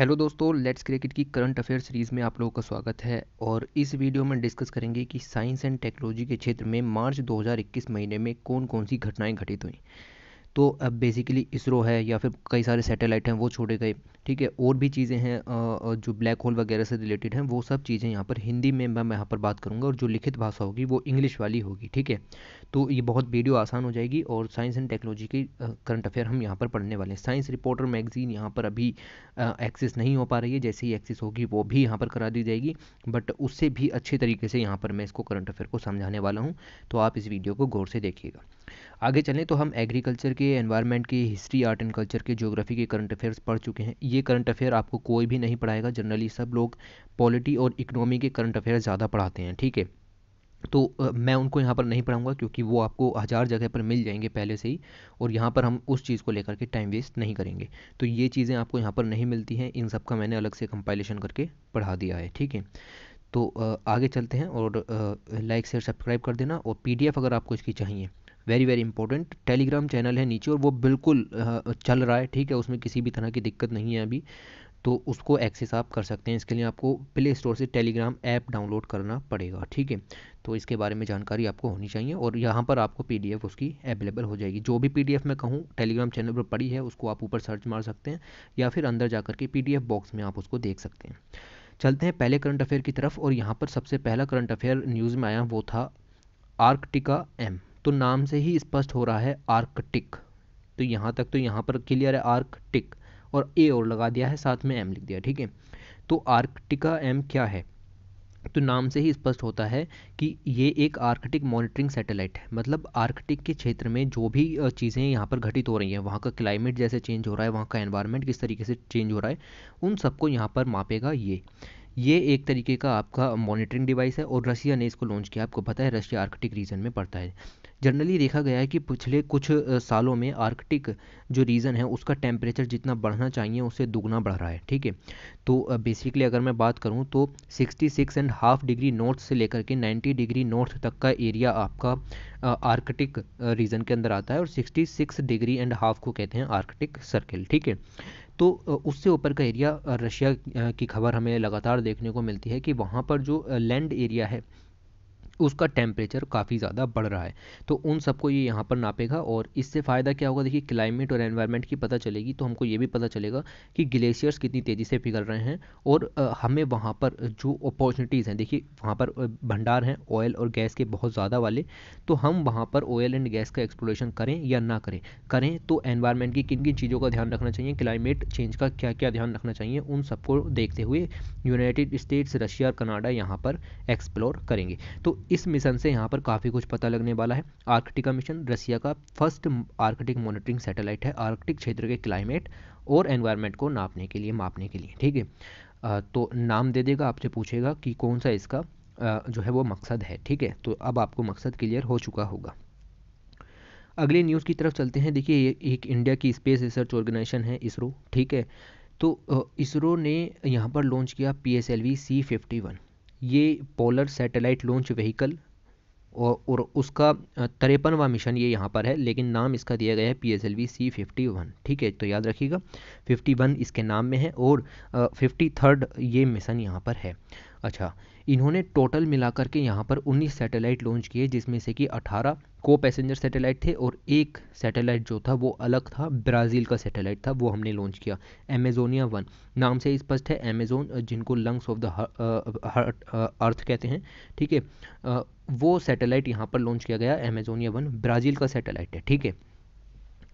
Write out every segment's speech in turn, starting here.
Hello दोस्तों let's cricket की current affair series में आप लोगों का स्वागत है और इस वीडियो में डिस्कस करेंगे कि साइंस एंड टेक्नोलॉजी के क्षेत्र में मार्च 2021 महीने में कौन कौन सी घटनाएं घटित हुई तो अब बेसिकली इसरो है या फिर कई सारे सैटेलाइट हैं वो छोड़े गए ठीक है और भी चीज़ें हैं जो ब्लैक होल वगैरह से रिलेटेड हैं वो सब चीज़ें यहाँ पर हिंदी में मैं यहाँ पर बात करूँगा और जो लिखित भाषा होगी वो इंग्लिश वाली होगी ठीक है तो ये बहुत वीडियो आसान हो जाएगी और साइंस एंड टेक्नोलॉजी की करंट अफेयर हम यहाँ पर पढ़ने वाले हैं साइंस रिपोर्टर मैगजीन यहाँ पर अभी एक्सेस नहीं हो पा रही है जैसे ही एक्सेस होगी वो भी यहाँ पर करा दी जाएगी बट उससे भी अच्छे तरीके से यहाँ पर मैं इसको करंट अफेयर को समझाने वाला हूँ तो आप इस वीडियो को गौर से देखिएगा आगे चलें तो हम एग्रीकल्चर के एनवायरनमेंट की हिस्ट्री आर्ट एंड कल्चर के ज्योग्राफी के करंट अफेयर्स पढ़ चुके हैं ये करंट अफेयर आपको कोई भी नहीं पढ़ाएगा जनरली सब लोग पॉलिटी और इकोनॉमी के करंट अफेयर ज़्यादा पढ़ाते हैं ठीक है तो आ, मैं उनको यहाँ पर नहीं पढ़ाऊँगा क्योंकि वो आपको हज़ार जगह पर मिल जाएंगे पहले से ही और यहाँ पर हम उस चीज़ को लेकर के टाइम वेस्ट नहीं करेंगे तो ये चीज़ें आपको यहाँ पर नहीं मिलती हैं इन सब का मैंने अलग से कंपाइलेशन करके पढ़ा दिया है ठीक है तो आगे चलते हैं और लाइक शेयर सब्सक्राइब कर देना और पीडीएफ अगर आपको इसकी चाहिए very very important Telegram channel है नीचे और वो बिल्कुल चल रहा है ठीक है उसमें किसी भी तरह की दिक्कत नहीं है अभी तो उसको एक्सेस आप कर सकते हैं इसके लिए आपको प्ले स्टोर से टेलीग्राम ऐप डाउनलोड करना पड़ेगा ठीक है तो इसके बारे में जानकारी आपको होनी चाहिए और यहाँ पर आपको पी उसकी अवेलेबल हो जाएगी जो भी पीडीएफ मैं कहूँ टेलीग्राम चैनल पर पड़ी है उसको आप ऊपर सर्च मार सकते हैं या फिर अंदर जा के पी बॉक्स में आप उसको देख सकते हैं चलते हैं पहले करंट अफेयर की तरफ और यहाँ पर सबसे पहला करंट अफेयर न्यूज़ में आया वो था आर्कटिका एम तो नाम से ही स्पष्ट हो रहा है आर्कटिक तो यहाँ तक तो यहाँ पर क्लियर है आर्कटिक और ए और लगा दिया है साथ में एम लिख दिया ठीक है तो आर्कटिका एम क्या है तो नाम से ही स्पष्ट होता है कि ये एक आर्कटिक मॉनिटरिंग सैटेलाइट है मतलब आर्कटिक के क्षेत्र में जो भी चीज़ें यहाँ पर घटित हो रही हैं वहाँ का क्लाइमेट जैसे चेंज हो रहा है वहाँ का एनवायरनमेंट किस तरीके से चेंज हो रहा है उन सबको यहाँ पर मापेगा ये ये एक तरीके का आपका मॉनिटरिंग डिवाइस है और रशिया ने इसको लॉन्च किया आपको पता है रशिया आर्कटिक रीजन में पड़ता है जनरली देखा गया है कि पिछले कुछ सालों में आर्कटिक जो रीजन है उसका टेम्परेचर जितना बढ़ना चाहिए उससे दुगना बढ़ रहा है ठीक है तो बेसिकली अगर मैं बात करूँ तो 66 एंड हाफ डिग्री नॉर्थ से लेकर के 90 डिग्री नॉर्थ तक का एरिया आपका आर्कटिक रीजन के अंदर आता है और 66 डिग्री एंड हाफ को कहते हैं आर्कटिक सर्किल ठीक है तो उससे ऊपर का एरिया रशिया की खबर हमें लगातार देखने को मिलती है कि वहाँ पर जो लैंड एरिया है उसका टेम्परेचर काफ़ी ज़्यादा बढ़ रहा है तो उन सबको ये यहाँ पर नापेगा और इससे फ़ायदा क्या होगा देखिए क्लाइमेट और एनवायरनमेंट की पता चलेगी तो हमको ये भी पता चलेगा कि ग्लेशियर्स कितनी तेज़ी से पिघल रहे हैं और हमें वहाँ पर जो अपॉर्चुनिटीज़ हैं देखिए वहाँ पर भंडार हैं ऑयल और गैस के बहुत ज़्यादा वाले तो हम वहाँ पर ऑयल एंड गैस का एक्सप्लोरेशन करें या ना करें करें तो एनवायरमेंट की किन किन चीज़ों का ध्यान रखना चाहिए क्लाइमेट चेंज का क्या क्या ध्यान रखना चाहिए उन सबको देखते हुए यूनाइटेड स्टेट्स रशिया और कनाडा यहाँ पर एक्सप्लोर करेंगे तो इस मिशन से यहाँ पर काफ़ी कुछ पता लगने वाला है आर्कटिका मिशन रसिया का फर्स्ट आर्कटिक मॉनिटरिंग सैटेलाइट है आर्कटिक क्षेत्र के क्लाइमेट और एनवायरनमेंट को नापने के लिए मापने के लिए ठीक है तो नाम दे देगा आपसे पूछेगा कि कौन सा इसका जो है वो मकसद है ठीक है तो अब आपको मकसद क्लियर हो चुका होगा अगली न्यूज़ की तरफ चलते हैं देखिए एक इंडिया की स्पेस रिसर्च ऑर्गेनाइजेशन है इसरो ठीक है तो इसरो ने यहाँ पर लॉन्च किया P S L V C fifty one ये पोलर सैटेलाइट लॉन्च व्हीकल और, और उसका तरेपनवा मिशन ये यहाँ पर है लेकिन नाम इसका दिया गया है P S L V C fifty one ठीक है तो याद रखिएगा फिफ्टी वन इसके नाम में है और फिफ्टी थर्ड ये मिशन यहाँ पर है अच्छा इन्होंने टोटल मिलाकर के यहाँ पर 19 सैटेलाइट लॉन्च किए जिसमें से कि 18 को पैसेंजर सैटेलाइट थे और एक सैटेलाइट जो था वो अलग था ब्राज़ील का सैटेलाइट था वो हमने लॉन्च किया एमेजोनिया वन नाम से स्पष्ट है अमेजोन जिनको लंग्स ऑफ द अर्थ कहते हैं ठीक है वो सैटेलाइट यहाँ पर लॉन्च किया गया अमेजोनिया वन ब्राज़ील का सैटेलाइट है ठीक है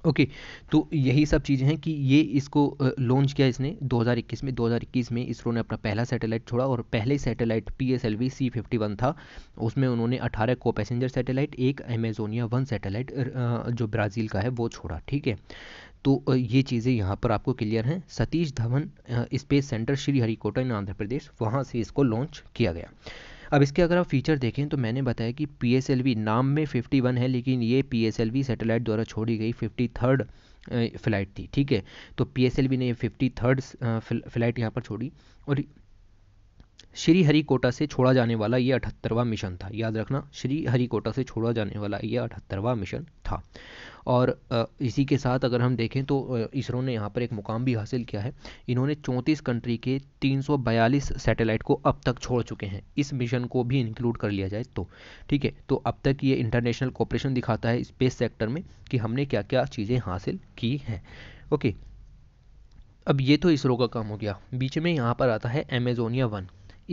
ओके okay, तो यही सब चीज़ें हैं कि ये इसको लॉन्च किया इसने 2021 में 2021 में इसरो ने अपना पहला सैटेलाइट छोड़ा और पहले satellite P S L V C fifty one था उसमें उन्होंने 18 को पैसेंजर सैटेलाइट एक अमेजोनिया वन सैटेलाइट जो ब्राज़ील का है वो छोड़ा ठीक है तो ये चीज़ें यहाँ पर आपको क्लियर हैं Satish Dhawan space centre Sriharikota in Andhra Pradesh वहाँ से इसको लॉन्च किया गया अब इसके अगर आप फीचर देखें तो मैंने बताया कि पी नाम में फिफ्टी है लेकिन ये पी सैटेलाइट द्वारा छोड़ी गई फिफ्टी थर्ड फ्लाइट थी ठीक है तो पी ने ये फिफ्टी थर्ड फ्लाइट यहाँ पर छोड़ी और श्री हरिकोटा से छोड़ा जाने वाला ये अठहत्तरवा मिशन था याद रखना श्री हरिकोटा से छोड़ा जाने वाला ये अठहत्तरवा मिशन था और इसी के साथ अगर हम देखें तो इसरो ने यहाँ पर एक मुकाम भी हासिल किया है इन्होंने चौंतीस कंट्री के 342 सैटेलाइट को अब तक छोड़ चुके हैं इस मिशन को भी इंक्लूड कर लिया जाए तो ठीक है तो अब तक ये इंटरनेशनल कॉपरेशन दिखाता है स्पेस सेक्टर में कि हमने क्या क्या चीज़ें हासिल की हैं ओके अब ये तो इसरो का काम हो गया बीच में यहाँ पर आता है एमेजोनिया वन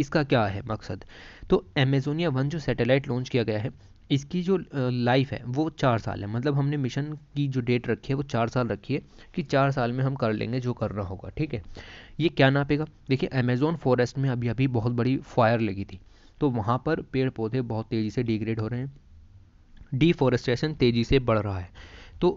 इसका क्या है मकसद तो एमेजोनिया वन जो सैटेलाइट लॉन्च किया गया है इसकी जो लाइफ है वो चार साल है मतलब हमने मिशन की जो डेट रखी है वो चार साल रखी है कि चार साल में हम कर लेंगे जो करना होगा ठीक है ये क्या नापेगा देखिए अमेजोन फॉरेस्ट में अभी अभी बहुत बड़ी फायर लगी थी तो वहाँ पर पेड़ पौधे बहुत तेज़ी से डिग्रेड हो रहे हैं डिफॉरेस्टेशन तेज़ी से बढ़ रहा है तो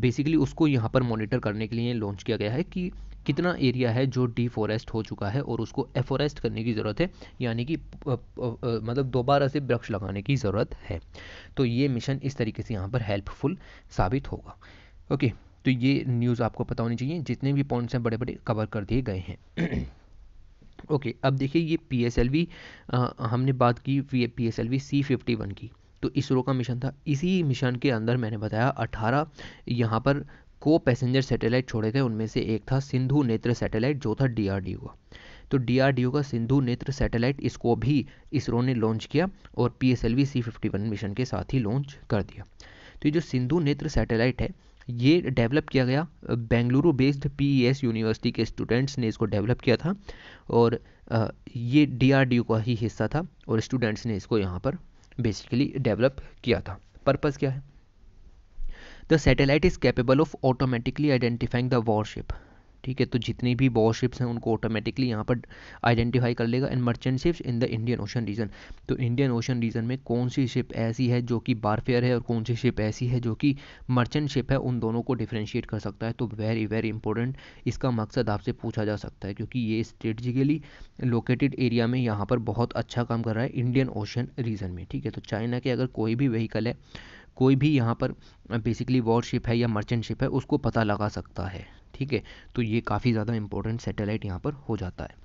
बेसिकली उसको यहाँ पर मॉनिटर करने के लिए लॉन्च किया गया है कि कितना एरिया है जो डीफॉरेस्ट हो चुका है और उसको एफॉरेस्ट करने की ज़रूरत है यानी कि मतलब दोबारा से वृक्ष लगाने की ज़रूरत है तो ये मिशन इस तरीके से यहाँ पर हेल्पफुल साबित होगा ओके तो ये न्यूज़ आपको पता होनी चाहिए जितने भी पॉइंट्स हैं बड़े बड़े कवर कर दिए गए हैं ओके अब देखिए ये पी एस एल वी हमने बात की P S L V C fifty one की तो इसरो का मिशन था इसी मिशन के अंदर मैंने बताया अठारह यहाँ पर को पैसेंजर सैटेलाइट छोड़े गए उनमें से एक था सिंधु नेत्र सैटेलाइट जो था डी का तो डी का सिंधु नेत्र सैटेलाइट इसको भी इसरो ने लॉन्च किया और P S L V C fifty one mission के साथ ही लॉन्च कर दिया तो ये जो सिंधु नेत्र सैटेलाइट है ये डेवलप किया गया बेंगलुरु बेस्ड पीईएस यूनिवर्सिटी के स्टूडेंट्स ने इसको डेवलप किया था और ये डीआरडीओ का ही हिस्सा था और स्टूडेंट्स ने इसको यहाँ पर बेसिकली डेवलप किया था पर्पज़ क्या है the satellite is capable of automatically identifying the warship ठीक है तो जितनी भी वॉर शिप्स हैं उनको ऑटोमेटिकली यहाँ पर आइडेंटिफाई कर लेगा and merchant ships in the Indian ocean region तो इंडियन ओशन रीजन में कौन सी शिप ऐसी है जो कि बारफेयर है और कौन सी शिप ऐसी है जो कि मर्चेंट शिप है उन दोनों को डिफ्रेंशिएट कर सकता है तो वेरी वेरी इंपॉर्टेंट इसका मकसद आपसे पूछा जा सकता है क्योंकि ये स्ट्रेटजिकली लोकेटेड एरिया में यहाँ पर बहुत अच्छा काम कर रहा है इंडियन ओशन रीजन में ठीक है तो चाइना के अगर कोई भी व्हीकल है कोई भी यहाँ पर बेसिकली वॉर शिप है या मर्चेंट शिप है उसको पता लगा सकता है ठीक है तो ये काफ़ी ज़्यादा इंपॉर्टेंट सैटेलाइट यहाँ पर हो जाता है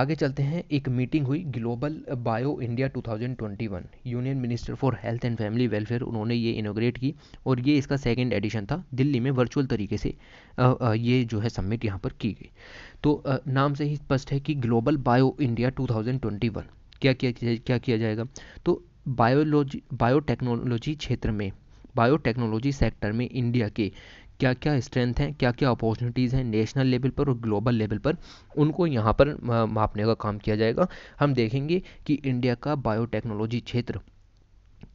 आगे चलते हैं एक मीटिंग हुई global bio India 2021 union minister for health and family welfare उन्होंने ये इनोग्रेट की और ये इसका सेकंड एडिशन था दिल्ली में वर्चुअल तरीके से ये जो है सबमिट यहाँ पर की गई तो नाम से ही स्पष्ट है कि ग्लोबल बायो इंडिया 2021 क्या किया क्या किया जाएगा तो बायोलॉजी बायोटेक्नोलॉजी क्षेत्र में बायोटेक्नोलॉजी सेक्टर में इंडिया के क्या क्या स्ट्रेंथ हैं क्या क्या अपॉर्चुनिटीज़ हैं नेशनल लेवल पर और ग्लोबल लेवल पर उनको यहाँ पर मापने का काम किया जाएगा हम देखेंगे कि इंडिया का बायोटेक्नोलॉजी क्षेत्र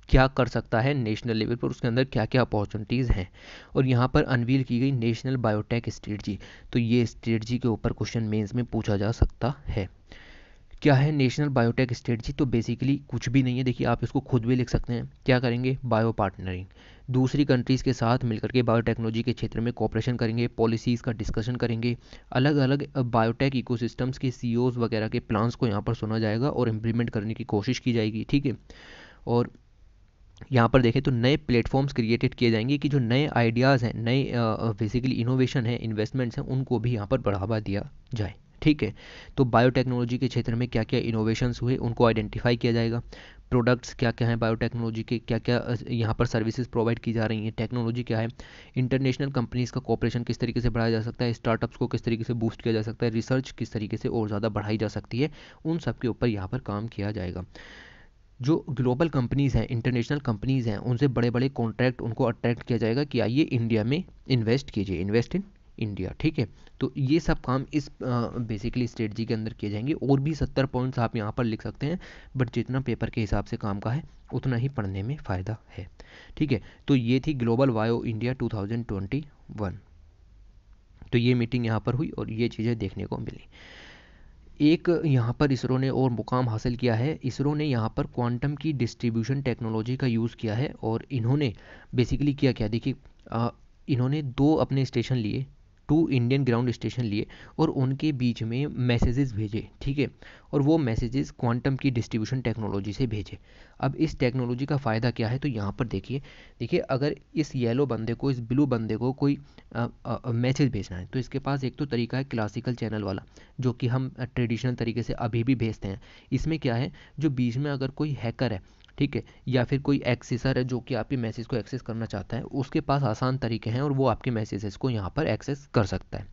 क्या कर सकता है नेशनल लेवल पर उसके अंदर क्या क्या अपॉर्चुनिटीज़ हैं और यहाँ पर अनवील की गई नेशनल बायोटेक स्ट्रेटजी तो ये स्ट्रेटजी के ऊपर क्वेश्चन मेंस में पूछा जा सकता है क्या है नेशनल बायोटेक स्ट्रेटजी तो बेसिकली कुछ भी नहीं है देखिए आप इसको खुद भी लिख सकते हैं क्या करेंगे बायो पार्टनरिंग दूसरी कंट्रीज़ के साथ मिलकर के बायोटेक्नोलॉजी के क्षेत्र में कॉपरेशन करेंगे पॉलिसीज़ का डिस्कशन करेंगे अलग अलग बायोटेक इकोसिस्टम्स के सी वगैरह के प्लान्स को यहाँ पर सुना जाएगा और इम्प्लीमेंट करने की कोशिश की जाएगी ठीक है और यहाँ पर देखें तो नए प्लेटफॉर्म्स क्रिएटेड किए जाएंगे कि जो नए आइडियाज़ हैं नए बेसिकली इनोवेशन हैं इन्वेस्टमेंट्स हैं उनको भी यहाँ पर बढ़ावा दिया जाए ठीक है तो बायोटेक्नोलॉजी के क्षेत्र में क्या क्या इनोवेशंस हुए उनको आइडेंटिफाई किया जाएगा प्रोडक्ट्स क्या क्या हैं बायोटेक्नोलॉजी के क्या क्या यहाँ पर सर्विसेज प्रोवाइड की जा रही हैं टेक्नोलॉजी क्या है इंटरनेशनल कंपनीज़ का कॉपरेशन किस तरीके से बढ़ाया जा सकता है स्टार्टअप्स को किस तरीके से बूस्ट किया जा सकता है रिसर्च किस तरीके से और ज़्यादा बढ़ाई जा सकती है उन सब के ऊपर यहाँ पर काम किया जाएगा जो ग्लोबल कंपनीज़ हैं इंटरनेशनल कंपनीज़ हैं उनसे बड़े बड़े कॉन्ट्रैक्ट उनको अट्रैक्ट किया जाएगा कि आइए इंडिया में इन्वेस्ट कीजिए इन्वेस्ट इन इंडिया ठीक है तो ये सब काम इस बेसिकली स्ट्रेटजी के अंदर किए जाएंगे और भी सत्तर पॉइंट्स आप यहाँ पर लिख सकते हैं बट जितना पेपर के हिसाब से काम का है उतना ही पढ़ने में फ़ायदा है ठीक है तो ये थी ग्लोबल वायो इंडिया 2021 तो ये मीटिंग यहाँ पर हुई और ये चीज़ें देखने को मिली एक यहाँ पर इसरो ने और मुकाम हासिल किया है इसरो ने यहाँ पर क्वांटम की डिस्ट्रीब्यूशन टेक्नोलॉजी का यूज़ किया है और इन्होंने बेसिकली किया क्या देखिए इन्होंने दो अपने स्टेशन लिए टू इंडियन ग्राउंड स्टेशन लिए और उनके बीच में मैसेजेस भेजे ठीक है और वो messages quantum key distribution technology से भेजे अब इस टेक्नोलॉजी का फ़ायदा क्या है तो यहाँ पर देखिए देखिए अगर इस येलो बंदे को इस ब्लू बंदे को कोई मैसेज भेजना है तो इसके पास एक तो तरीका है क्लासिकल चैनल वाला जो कि हम ट्रेडिशनल तरीके से अभी भी भेजते हैं इसमें क्या है जो बीच में अगर कोई हैकर है ठीक है या फिर कोई एक्सेसर है जो कि आपके मैसेज को एक्सेस करना चाहता है उसके पास आसान तरीके हैं और वो आपके मैसेजेस को यहाँ पर एक्सेस कर सकता है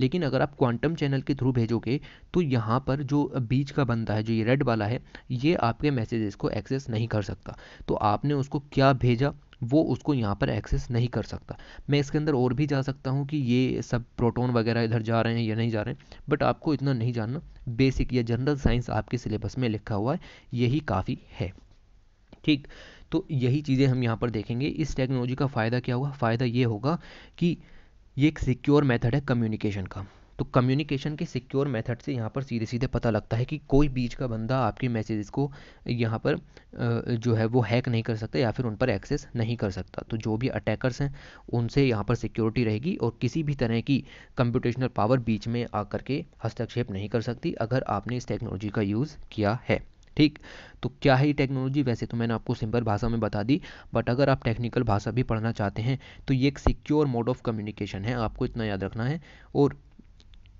लेकिन अगर आप क्वांटम चैनल के थ्रू भेजोगे तो यहाँ पर जो बीच का बंदा है जो ये रेड वाला है ये आपके मैसेजेस को एक्सेस नहीं कर सकता तो आपने उसको क्या भेजा वो उसको यहाँ पर एक्सेस नहीं कर सकता मैं इसके अंदर और भी जा सकता हूँ कि ये सब प्रोटोन वगैरह इधर जा रहे हैं या नहीं जा रहे हैं बट आपको इतना नहीं जानना बेसिक या जनरल साइंस आपके सिलेबस में लिखा हुआ है यही काफ़ी है ठीक तो यही चीज़ें हम यहाँ पर देखेंगे इस टेक्नोलॉजी का फ़ायदा क्या हुआ फ़ायदा ये होगा कि ये एक सिक्योर मेथड है कम्युनिकेशन का तो कम्युनिकेशन के सिक्योर मेथड से यहाँ पर सीधे सीधे पता लगता है कि कोई बीच का बंदा आपके मैसेजेस को यहाँ पर जो है वो हैक नहीं कर सकता या फिर उन पर एक्सेस नहीं कर सकता तो जो भी अटैकर्स हैं उनसे यहाँ पर सिक्योरिटी रहेगी और किसी भी तरह की कंप्यूटेशनल पावर बीच में आकर के हस्तक्षेप नहीं कर सकती अगर आपने इस टेक्नोलॉजी का यूज़ किया है ठीक तो क्या है ये टेक्नोलॉजी वैसे तो मैंने आपको सिंपल भाषा में बता दी बट अगर आप टेक्निकल भाषा भी पढ़ना चाहते हैं तो ये एक सिक्योर मोड ऑफ कम्युनिकेशन है आपको इतना याद रखना है और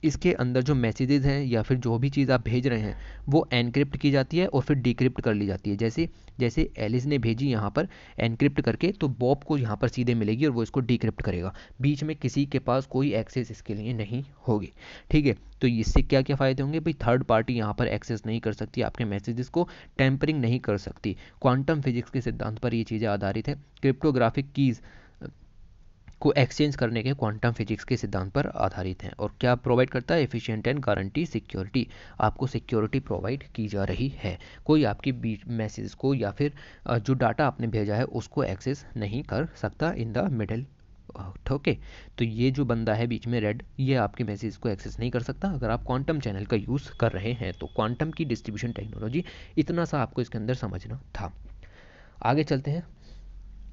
इसके अंदर जो मैसेजेस हैं या फिर जो भी चीज़ आप भेज रहे हैं वो एनक्रिप्ट की जाती है और फिर डिक्रिप्ट कर ली जाती है जैसे जैसे एलिस ने भेजी यहाँ पर एनक्रिप्ट करके तो बॉब को यहाँ पर सीधे मिलेगी और वो इसको डिक्रिप्ट करेगा बीच में किसी के पास कोई एक्सेस इसके लिए नहीं होगी ठीक है तो इससे क्या क्या फ़ायदे होंगे भाई थर्ड पार्टी यहाँ पर एक्सेस नहीं कर सकती आपके मैसेजेस को टैंपरिंग नहीं कर सकती क्वांटम फिजिक्स के सिद्धांत पर ये चीज़ें आधारित है क्रिप्टोग्राफिक कीज़ को एक्सचेंज करने के क्वांटम फिजिक्स के सिद्धांत पर आधारित हैं और क्या प्रोवाइड करता है एफिशिएंट एंड गारंटी सिक्योरिटी आपको सिक्योरिटी प्रोवाइड की जा रही है कोई आपकी बीच मैसेज को या फिर जो डाटा आपने भेजा है उसको एक्सेस नहीं कर सकता इन द मिडल ओके तो ये जो बंदा है बीच में रेड ये आपके मैसेज को एक्सेस नहीं कर सकता अगर आप क्वांटम चैनल का यूज़ कर रहे हैं तो क्वांटम की डिस्ट्रीब्यूशन टेक्नोलॉजी इतना सा आपको इसके अंदर समझना था आगे चलते हैं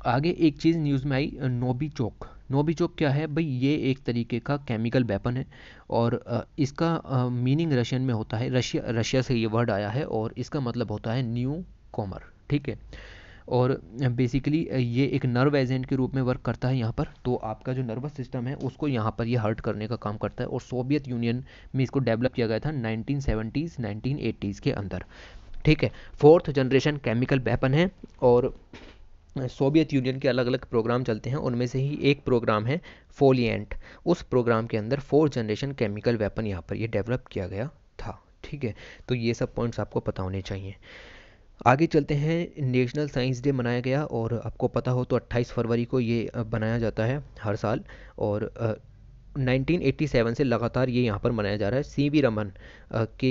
आगे एक चीज़ न्यूज़ में आई नोबी चौक नोबी चौक क्या है भाई ये एक तरीके का केमिकल वेपन है और इसका मीनिंग रशियन में होता है रशिया रशिया से ये वर्ड आया है और इसका मतलब होता है न्यू कॉमर ठीक है और बेसिकली ये एक नर्व एजेंट के रूप में वर्क करता है यहाँ पर तो आपका जो नर्वस सिस्टम है उसको यहाँ पर ये यह हर्ट करने का काम करता है और सोवियत यूनियन में इसको डेवलप किया गया था नाइनटीन एटीज़ के अंदर ठीक है फोर्थ जनरेशन केमिकल वेपन है और सोवियत यूनियन के अलग अलग प्रोग्राम चलते हैं उनमें से ही एक प्रोग्राम है फोलियंट उस प्रोग्राम के अंदर फोर्थ जनरेशन केमिकल वेपन यहाँ पर ये डेवलप किया गया था ठीक है तो ये सब पॉइंट्स आपको पता होने चाहिए आगे चलते हैं नेशनल साइंस डे मनाया गया और आपको पता हो तो 28 फरवरी को ये बनाया जाता है हर साल और 1987 से लगातार ये यहाँ पर मनाया जा रहा है सी वी रमन के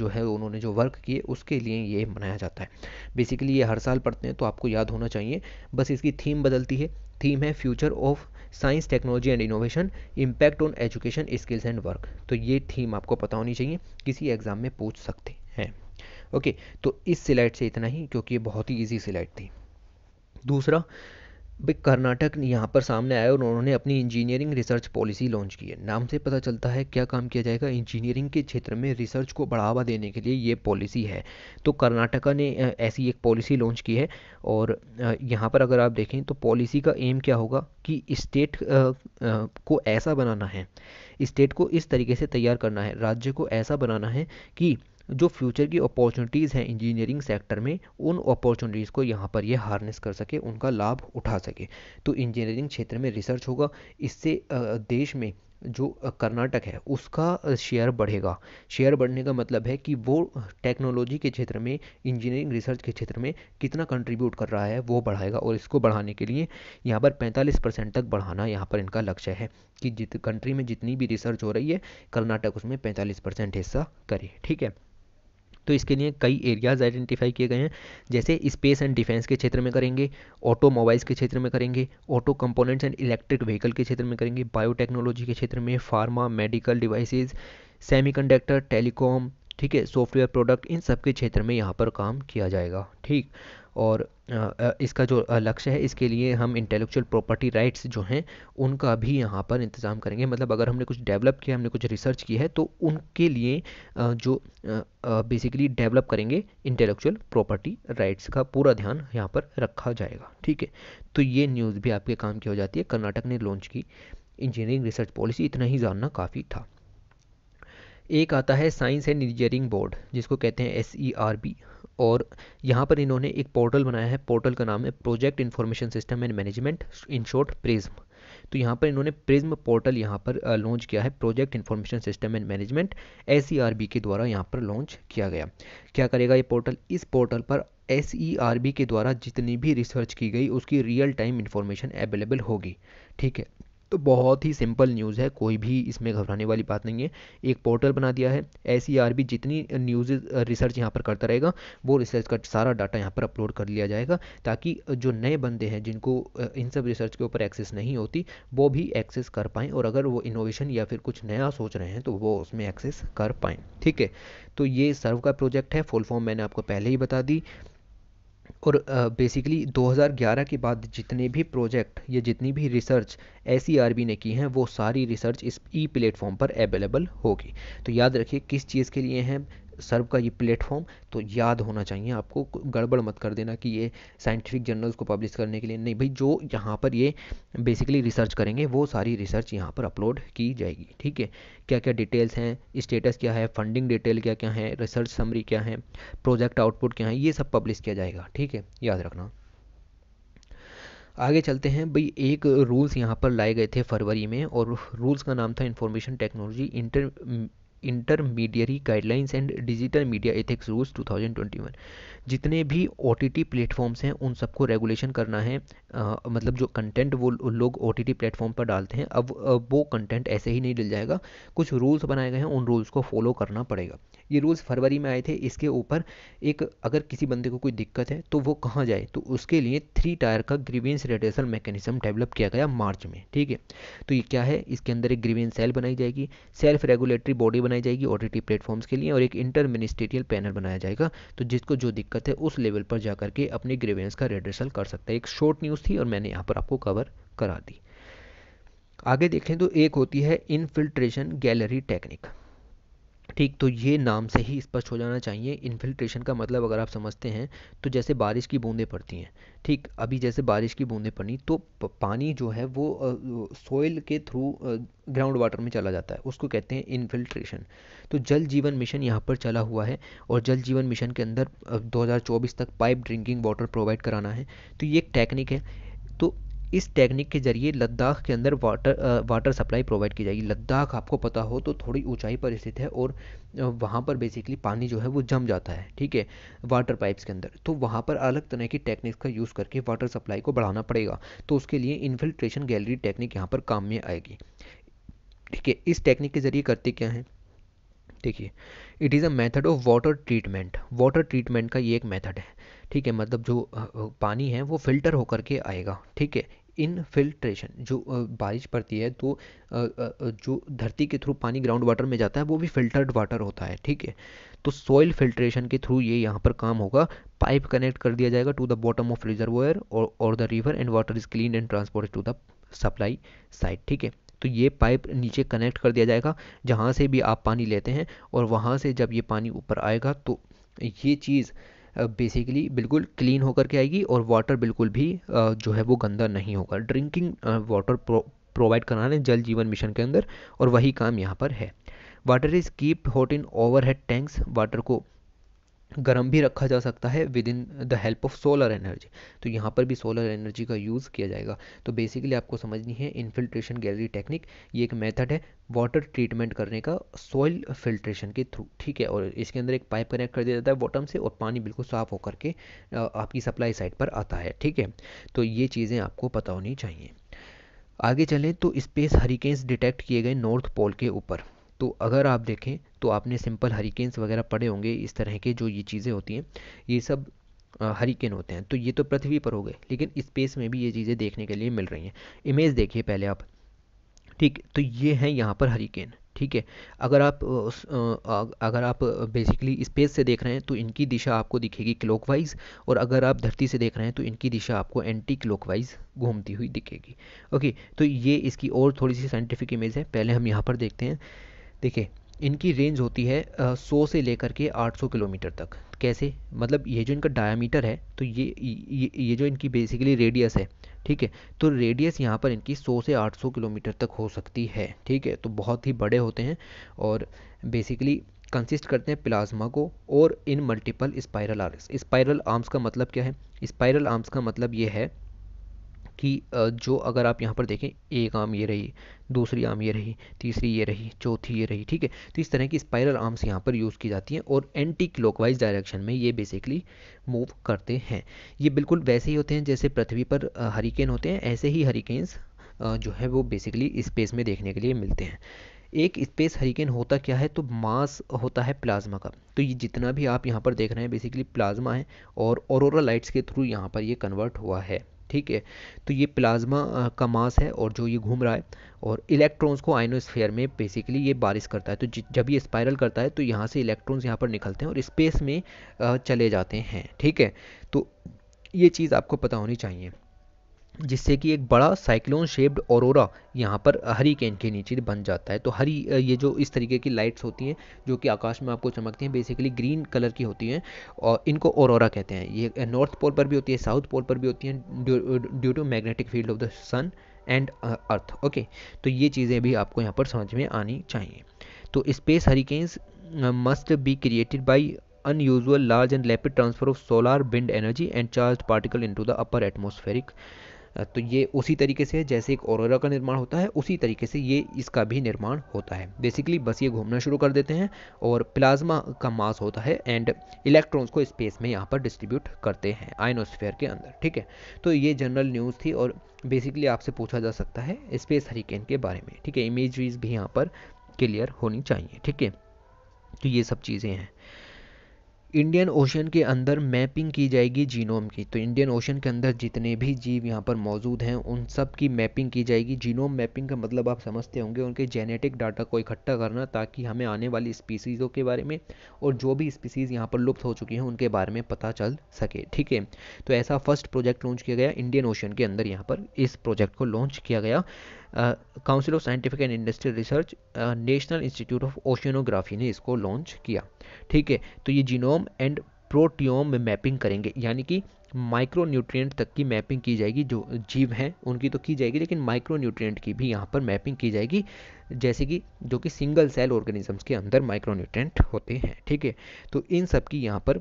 जो है उन्होंने जो वर्क किए उसके लिए ये मनाया जाता है बेसिकली ये हर साल पढ़ते हैं तो आपको याद होना चाहिए बस इसकी थीम बदलती है थीम है future of science technology and innovation impact on education skills and work तो ये थीम आपको पता होनी चाहिए किसी एग्ज़ाम में पूछ सकते हैं ओके तो इस सिलाइट से इतना ही क्योंकि ये बहुत ही ईजी सिलाइट थी दूसरा भाई कर्नाटक यहाँ पर सामने आया और उन्होंने अपनी इंजीनियरिंग रिसर्च पॉलिसी लॉन्च की है नाम से पता चलता है क्या काम किया जाएगा इंजीनियरिंग के क्षेत्र में रिसर्च को बढ़ावा देने के लिए ये पॉलिसी है तो कर्नाटका ने ऐसी एक पॉलिसी लॉन्च की है और यहाँ पर अगर आप देखें तो पॉलिसी का एम क्या होगा कि स्टेट को ऐसा बनाना है स्टेट को इस तरीके से तैयार करना है राज्य को ऐसा बनाना है कि जो फ्यूचर की अपॉर्चुनिटीज़ हैं इंजीनियरिंग सेक्टर में उन अपॉर्चुनिटीज़ को यहाँ पर ये यह हार्नेस कर सके उनका लाभ उठा सके तो इंजीनियरिंग क्षेत्र में रिसर्च होगा इससे देश में जो कर्नाटक है उसका शेयर बढ़ेगा शेयर बढ़ने का मतलब है कि वो टेक्नोलॉजी के क्षेत्र में इंजीनियरिंग रिसर्च के क्षेत्र में कितना कंट्रीब्यूट कर रहा है वो बढ़ाएगा और इसको बढ़ाने के लिए यहाँ पर 45 परसेंट तक बढ़ाना यहाँ पर इनका लक्ष्य है कि जित कंट्री में जितनी भी रिसर्च हो रही है कर्नाटक उसमें पैंतालीस परसेंट हिस्सा करे ठीक है तो इसके लिए कई एरियाज़ आइडेंटिफाई किए गए हैं जैसे स्पेस एंड डिफेंस के क्षेत्र में करेंगे ऑटोमोबाइल्स के क्षेत्र में करेंगे auto components and electric vehicle के क्षेत्र में करेंगे बायोटेक्नोलॉजी के क्षेत्र में pharma medical devices semiconductor telecom ठीक है सॉफ्टवेयर प्रोडक्ट इन सब के क्षेत्र में यहाँ पर काम किया जाएगा ठीक और इसका जो लक्ष्य है इसके लिए हम इंटेलेक्चुअल प्रॉपर्टी राइट्स जो हैं उनका भी यहाँ पर इंतज़ाम करेंगे मतलब अगर हमने कुछ डेवलप किया हमने कुछ रिसर्च की है तो उनके लिए जो बेसिकली डेवलप करेंगे इंटेलेक्चुअल प्रॉपर्टी राइट्स का पूरा ध्यान यहाँ पर रखा जाएगा ठीक है तो ये न्यूज़ भी आपके काम की हो जाती है कर्नाटक ने लॉन्च की इंजीनियरिंग रिसर्च पॉलिसी इतना ही जानना काफ़ी था एक आता है साइंस एंड इंजीनियरिंग बोर्ड जिसको कहते हैं एस ई आर बी और यहाँ पर इन्होंने एक पोर्टल बनाया है पोर्टल का नाम है project information system and management in short prism तो यहाँ पर इन्होंने प्रिज्म पोर्टल यहाँ पर लॉन्च किया है project information system and management एस के द्वारा यहाँ पर लॉन्च किया गया क्या करेगा ये पोर्टल इस पोर्टल पर एस के द्वारा जितनी भी रिसर्च की गई उसकी रियल टाइम इन्फॉर्मेशन अवेलेबल होगी ठीक है तो बहुत ही सिंपल न्यूज़ है कोई भी इसमें घबराने वाली बात नहीं है एक पोर्टल बना दिया है एस e जितनी न्यूज़ रिसर्च यहाँ पर करता रहेगा वो रिसर्च का सारा डाटा यहाँ पर अपलोड कर लिया जाएगा ताकि जो नए बंदे हैं जिनको इन सब रिसर्च के ऊपर एक्सेस नहीं होती वो भी एक्सेस कर पाएँ और अगर वो इनोवेशन या फिर कुछ नया सोच रहे हैं तो वो उसमें एक्सेस कर पाएँ ठीक है तो ये सर्व का प्रोजेक्ट है फुल फॉर्म मैंने आपको पहले ही बता दी और बेसिकली 2011 के बाद जितने भी प्रोजेक्ट या जितनी भी रिसर्च एस e ने की हैं वो सारी रिसर्च इस ई प्लेटफॉर्म पर अवेलेबल होगी तो याद रखिए किस चीज़ के लिए हैं सर्व का ये प्लेटफॉर्म तो याद होना चाहिए आपको गड़बड़ मत कर देना कि ये साइंटिफिक जर्नल्स को पब्लिश करने के लिए नहीं भाई जो यहाँ पर ये बेसिकली रिसर्च करेंगे वो सारी रिसर्च यहाँ पर अपलोड की जाएगी ठीक है क्या क्या डिटेल्स हैं स्टेटस क्या है फंडिंग डिटेल क्या क्या है रिसर्च समरी क्या है प्रोजेक्ट आउटपुट क्या है ये सब पब्लिश किया जाएगा ठीक है याद रखना आगे चलते हैं भाई एक रूल्स यहाँ पर लाए गए थे फरवरी में और रूल्स का नाम था information technology inter intermediary guidelines and digital media ethics rules 2021 जितने भी ओ टी टी प्लेटफॉर्म्स हैं उन सबको रेगुलेशन करना है आ, मतलब जो कंटेंट वो लोग ओ टी प्लेटफॉर्म पर डालते हैं अब वो कंटेंट ऐसे ही नहीं डल जाएगा कुछ रूल्स बनाए गए हैं उन रूल्स को फॉलो करना पड़ेगा ये रूल्स फरवरी में आए थे इसके ऊपर एक अगर किसी बंदे को कोई दिक्कत है तो वो कहाँ जाए तो उसके लिए थ्री टायर का ग्रीवेंस रेडिएशन मैकेनिज्म डेवलप किया गया मार्च में ठीक है तो ये क्या है इसके अंदर एक ग्रीवेंस सेल बनाई जाएगी सेल्फ रेगुलेटरी बॉडी बनाई जाएगी ऑडिटी प्लेटफॉर्म्स के लिए और एक इंटर मिनिस्ट्रेटियल पैनल बनाया जाएगा तो जिसको जो दिक्कत है उस लेवल पर जा करके अपने ग्रीवेंस का रेडिएशन कर सकता है एक शॉर्ट न्यूज़ थी और मैंने यहाँ पर आपको कवर करा दी आगे देखें तो एक होती है इनफिल्ट्रेशन गैलरी टेक्निक ठीक तो ये नाम से ही स्पष्ट हो जाना चाहिए इन्फिल्ट्रेशन का मतलब अगर आप समझते हैं तो जैसे बारिश की बूंदें पड़ती हैं ठीक अभी जैसे बारिश की बूंदें पड़ी तो पानी जो है वो सोइल के थ्रू ग्राउंड वाटर में चला जाता है उसको कहते हैं इन्फिल्ट्रेशन तो जल जीवन मिशन यहाँ पर चला हुआ है और जल जीवन मिशन के अंदर दो तक पाइप ड्रिंकिंग वाटर प्रोवाइड कराना है तो ये एक टेक्निक है इस टेक्निक के ज़रिए लद्दाख के अंदर वाटर वाटर सप्लाई प्रोवाइड की जाएगी लद्दाख आपको पता हो तो थोड़ी ऊंचाई पर स्थित है और वहाँ पर बेसिकली पानी जो है वो जम जाता है ठीक है वाटर पाइप्स के अंदर तो वहाँ पर अलग तरह की टेक्निक्स का यूज़ करके वाटर सप्लाई को बढ़ाना पड़ेगा तो उसके लिए इन्फिल्ट्रेशन गैलरी टेक्निक यहाँ पर काम में आएगी ठीक है इस टेक्निक के ज़रिए करते क्या है देखिए it is a method of water treatment water treatment का ये एक मेथड है ठीक है मतलब जो पानी है वो फिल्टर होकर के आएगा ठीक है इनफिल्ट्रेशन जो बारिश पड़ती है तो जो धरती के थ्रू पानी ग्राउंड वाटर में जाता है वो भी फिल्टर्ड वाटर होता है ठीक है तो सॉइल फिल्ट्रेशन के थ्रू ये यहाँ पर काम होगा पाइप कनेक्ट कर दिया जाएगा to the bottom of reservoir और the river and water is clean and transport to the supply side ठीक है तो ये पाइप नीचे कनेक्ट कर दिया जाएगा जहाँ से भी आप पानी लेते हैं और वहाँ से जब ये पानी ऊपर आएगा तो ये चीज़ बेसिकली बिल्कुल क्लीन होकर के आएगी और वाटर बिल्कुल भी जो है वो गंदा नहीं होगा ड्रिंकिंग वाटर प्रोवाइड कराना है जल जीवन मिशन के अंदर और वही काम यहाँ पर है water is keep hot in overhead tanks water को गर्म भी रखा जा सकता है with in the help of solar energy तो यहाँ पर भी सोलर एनर्जी का यूज़ किया जाएगा तो बेसिकली आपको समझनी है इनफिल्ट्रेशन गैलरी टेक्निक ये एक मेथड है वाटर ट्रीटमेंट करने का सॉइल फिल्ट्रेशन के थ्रू ठीक है और इसके अंदर एक पाइप कनेक्ट कर दिया जाता है बॉटम से और पानी बिल्कुल साफ़ होकर के आपकी सप्लाई साइड पर आता है ठीक है तो ये चीज़ें आपको पता होनी चाहिए आगे चलें तो स्पेस हरिकेन्स डिटेक्ट किए गए नॉर्थ पोल के ऊपर तो अगर आप देखें तो आपने सिंपल हरिकेन्स वगैरह पढ़े होंगे इस तरह के जो ये चीज़ें होती हैं ये सब हरिकेन होते हैं तो ये तो पृथ्वी पर हो गए लेकिन स्पेस में भी ये चीज़ें देखने के लिए मिल रही हैं इमेज देखिए पहले आप ठीक तो ये हैं यहाँ पर हरिकेन ठीक है अगर आप उस, अगर आप बेसिकली स्पेस से देख रहे हैं तो इनकी दिशा आपको दिखेगी क्लॉकवाइज और अगर आप धरती से देख रहे हैं तो इनकी दिशा आपको एंटी क्लॉकवाइज घूमती हुई दिखेगी ओके तो ये इसकी और थोड़ी सी साइंटिफिक इमेज है पहले हम यहाँ पर देखते हैं देखिए इनकी रेंज होती है सौ से लेकर के 800 किलोमीटर तक कैसे मतलब ये जो इनका डायामीटर है तो ये ये, ये जो इनकी बेसिकली रेडियस है ठीक है तो रेडियस यहाँ पर इनकी 100 से 800 किलोमीटर तक हो सकती है ठीक है तो बहुत ही बड़े होते हैं और बेसिकली कंसिस्ट करते हैं प्लाज्मा को और इन multiple spiral arms spiral arms का मतलब क्या है स्पायरल आर्म्स का मतलब ये है कि जो अगर आप यहाँ पर देखें एक आम ये रही दूसरी आम ये रही तीसरी ये रही चौथी ये रही ठीक है तो इस तरह की स्पायरल आर्म्स यहाँ पर यूज़ की जाती हैं और एंटी क्लॉकवाइज डायरेक्शन में ये बेसिकली मूव करते हैं ये बिल्कुल वैसे ही होते हैं जैसे पृथ्वी पर हरिकेन होते हैं ऐसे ही हरिकेन्स जो है वो बेसिकली स्पेस में देखने के लिए मिलते हैं एक स्पेस हरिकेन होता क्या है तो मास होता है प्लाज्मा का तो ये जितना भी आप यहाँ पर देख रहे हैं बेसिकली प्लाज्मा है और ओरोरा लाइट्स के थ्रू यहाँ पर ये कन्वर्ट हुआ है ठीक है तो ये प्लाज्मा का मास है और जो ये घूम रहा है और इलेक्ट्रॉन्स को आइनोस्फेयर में बेसिकली ये बारिश करता है तो जब ये स्पायरल करता है तो यहाँ से इलेक्ट्रॉन्स यहाँ पर निकलते हैं और स्पेस में चले जाते हैं ठीक है तो ये चीज़ आपको पता होनी चाहिए जिससे कि एक बड़ा साइक्लोन शेप्ड औरोरा यहाँ पर हरी कैन के नीचे बन जाता है तो हरी ये जो इस तरीके की लाइट्स होती हैं जो कि आकाश में आपको चमकती हैं बेसिकली ग्रीन कलर की होती हैं और इनको औरोरा कहते हैं ये नॉर्थ पोल पर भी होती है साउथ पोल पर भी होती हैं due to magnetic field of the sun and earth okay तो ये चीज़ें भी आपको यहाँ पर समझ में आनी चाहिए तो space hurricanes must be created by unusual large and rapid transfer of solar wind energy and charge particle into the upper atmospheric तो ये उसी तरीके से जैसे एक ओरोरा का निर्माण होता है उसी तरीके से ये इसका भी निर्माण होता है बेसिकली बस ये घूमना शुरू कर देते हैं और प्लाज्मा का मास होता है एंड इलेक्ट्रॉन्स को स्पेस में यहाँ पर डिस्ट्रीब्यूट करते हैं आइनोस्फेयर के अंदर ठीक है तो ये जनरल न्यूज़ थी और बेसिकली आपसे पूछा जा सकता है स्पेस हरिकेन के बारे में ठीक है इमेजरीज भी यहाँ पर क्लियर होनी चाहिए ठीक है तो ये सब चीज़ें हैं इंडियन ओशन के अंदर मैपिंग की जाएगी जीनोम की तो इंडियन ओशन के अंदर जितने भी जीव यहाँ पर मौजूद हैं उन सब की मैपिंग की जाएगी जीनोम मैपिंग का मतलब आप समझते होंगे उनके जेनेटिक डाटा को इकट्ठा करना ताकि हमें आने वाली स्पीसीज़ों के बारे में और जो भी स्पीसीज़ यहाँ पर लुप्त हो चुकी हैं उनके बारे में पता चल सके ठीक है तो ऐसा फर्स्ट प्रोजेक्ट लॉन्च किया गया इंडियन ओशन के अंदर यहाँ पर इस प्रोजेक्ट को लॉन्च किया गया council of scientific and industrial research national institute of oceanography ने इसको लॉन्च किया ठीक है तो ये जीनोम एंड प्रोटियोम में मैपिंग करेंगे यानी कि माइक्रो न्यूट्रियट तक की मैपिंग की जाएगी जो जीव हैं उनकी तो की जाएगी लेकिन माइक्रो न्यूट्रियट की भी यहाँ पर मैपिंग की जाएगी जैसे कि जो कि सिंगल सेल ऑर्गेनिजम्स के अंदर माइक्रो न्यूट्रियट होते हैं ठीक है तो इन सब की यहाँ पर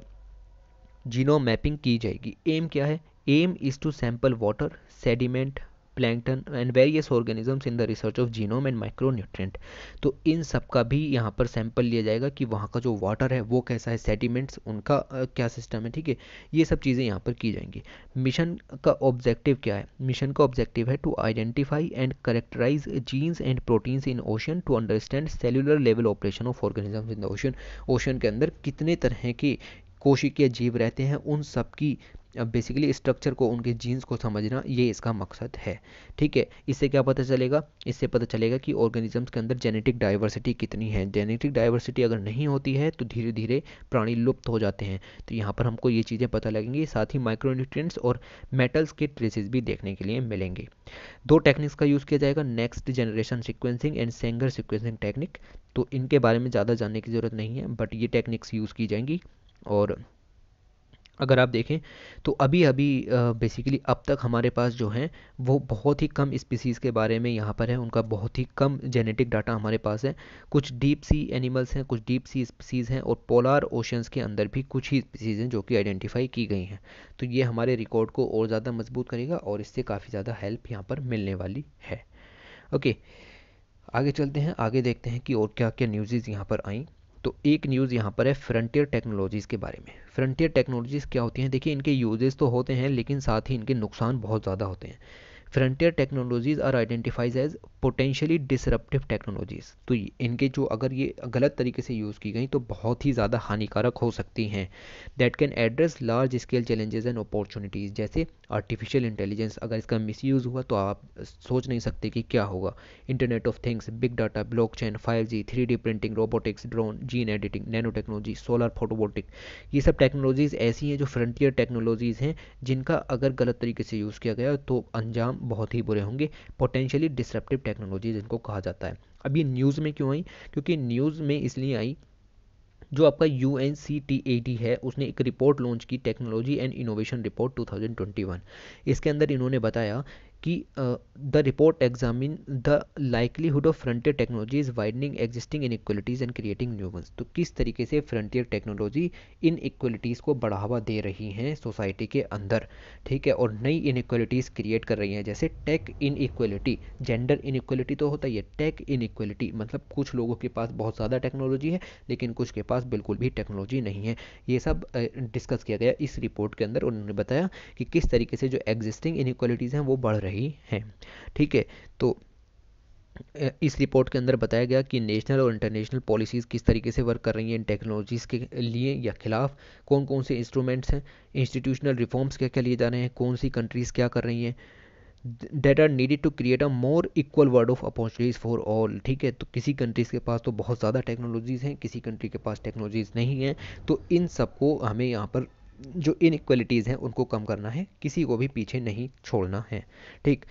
जीनोम मैपिंग की जाएगी एम क्या है aim is to sample water sediment plankton and various organisms in the research of genome and micronutrient तो इन सब का भी यहाँ पर सैंपल लिया जाएगा कि वहाँ का जो वाटर है वो कैसा है सेटिमेंट्स उनका क्या सिस्टम है ठीक है ये सब चीज़ें यहाँ पर की जाएंगी मिशन का ऑब्जेक्टिव क्या है मिशन का ऑब्जेक्टिव है to identify and characterise genes and proteins in ocean to understand cellular level operation of organisms in the ocean ocean के अंदर कितने तरह के कोशिकीय जीव रहते हैं उन सब की अब बेसिकली स्ट्रक्चर को उनके जीन्स को समझना ये इसका मकसद है ठीक है इससे क्या पता चलेगा इससे पता चलेगा कि ऑर्गेनिजम्स के अंदर जेनेटिक डाइवर्सिटी कितनी है जेनेटिक डाइवर्सिटी अगर नहीं होती है तो धीरे धीरे प्राणी लुप्त हो जाते हैं तो यहाँ पर हमको ये चीज़ें पता लगेंगी साथ ही माइक्रोन्यूट्रिएंट्स और मेटल्स के ट्रेसेस भी देखने के लिए मिलेंगे दो टेक्निक्स का यूज़ किया जाएगा next generation sequencing and Sanger sequencing technique तो इनके बारे में ज़्यादा जानने की ज़रूरत नहीं है बट ये टेक्निक्स यूज़ की जाएंगी और अगर आप देखें तो अभी अभी बेसिकली अब तक हमारे पास जो हैं वो बहुत ही कम स्पीसीज़ के बारे में यहाँ पर है उनका बहुत ही कम जेनेटिक डाटा हमारे पास है कुछ डीप सी एनिमल्स हैं कुछ डीप सी स्पीसीज़ हैं और पोलार ओशंस के अंदर भी कुछ ही स्पीसीज़ हैं जो कि आइडेंटिफाई की गई हैं तो ये हमारे रिकॉर्ड को और ज़्यादा मजबूत करेगा और इससे काफ़ी ज़्यादा हेल्प यहाँ पर मिलने वाली है ओके आगे चलते हैं आगे देखते हैं कि और क्या क्या न्यूज़ यहाँ पर आई तो एक न्यूज़ यहाँ पर है फ्रंटियर टेक्नोलॉजीज़ के बारे में फ्रंटियर टेक्नोलॉजीज़ क्या होती हैं देखिए इनके यूजेस तो होते हैं लेकिन साथ ही इनके नुकसान बहुत ज़्यादा होते हैं frontier technologies are identifies as potentially disruptive technologies तो इनके जो अगर ये गलत तरीके से यूज़ की गई तो बहुत ही ज़्यादा हानिकारक हो सकती हैं that can address large scale challenges and opportunities जैसे आर्टिफिशियल इंटेलिजेंस अगर इसका मिस हुआ तो आप सोच नहीं सकते कि क्या होगा internet of things big data G three D printing robotics drone gene editing nano technology solar photovoltaic ये सब टेक्नोलॉजीज़ ऐसी हैं जो फ्रंटियर टेक्नोलॉजीज़ हैं जिनका अगर गलत तरीके से यूज़ किया गया तो अंजाम बहुत ही बुरे होंगे पोटेंशियली डिसरप्टिव टेक्नोलॉजी जिनको कहा जाता है अब ये न्यूज़ में क्यों आई क्योंकि न्यूज़ में इसलिए आई जो आपका यू एन सी टी है उसने एक रिपोर्ट लॉन्च की टेक्नोलॉजी एंड इनोवेशन रिपोर्ट 2021 इसके अंदर इन्होंने बताया कि the report examine the likelihood of frontier technology is widening existing inequalities and creating new ones तो किस तरीके से फ्रंटियर टेक्नोलॉजी इन इक्वलिटीज़ को बढ़ावा दे रही हैं सोसाइटी के अंदर ठीक है और नई इनक्वलिटीज़ क्रिएट कर रही हैं जैसे टेक इक्वलिटी जेंडर इक्वलिटी तो होता ही है टेक इक्वलिटी मतलब कुछ लोगों के पास बहुत ज़्यादा टेक्नोलॉजी है लेकिन कुछ के पास बिल्कुल भी टेक्नोलॉजी नहीं है ये सब डिस्कस किया गया इस रिपोर्ट के अंदर उन्होंने बताया कि किस तरीके से जो एग्जिस्टिंग इक्वलिटीज़ हैं वो बढ़ रही हैं ठीक है तो इस रिपोर्ट के अंदर बताया गया कि नेशनल और इंटरनेशनल पॉलिसीज़ किस तरीके से वर्क कर रही हैं इन टेक्नोलॉजीज़ के लिए या खिलाफ कौन कौन से इंस्ट्रूमेंट्स हैं इंस्टीट्यूशनल रिफॉर्म्स क्या क्या लिए जा रहे हैं कौन सी कंट्रीज़ क्या कर रही हैं that are needed to create a more equal world of opportunities for all ठीक है तो किसी कंट्रीज़ के पास तो बहुत ज़्यादा टेक्नोलॉजीज़ हैं किसी कंट्री के पास टेक्नोलॉजीज़ नहीं हैं तो इन सबको हमें यहाँ पर जो इनक्वलिटीज़ हैं उनको कम करना है किसी को भी पीछे नहीं छोड़ना है ठीक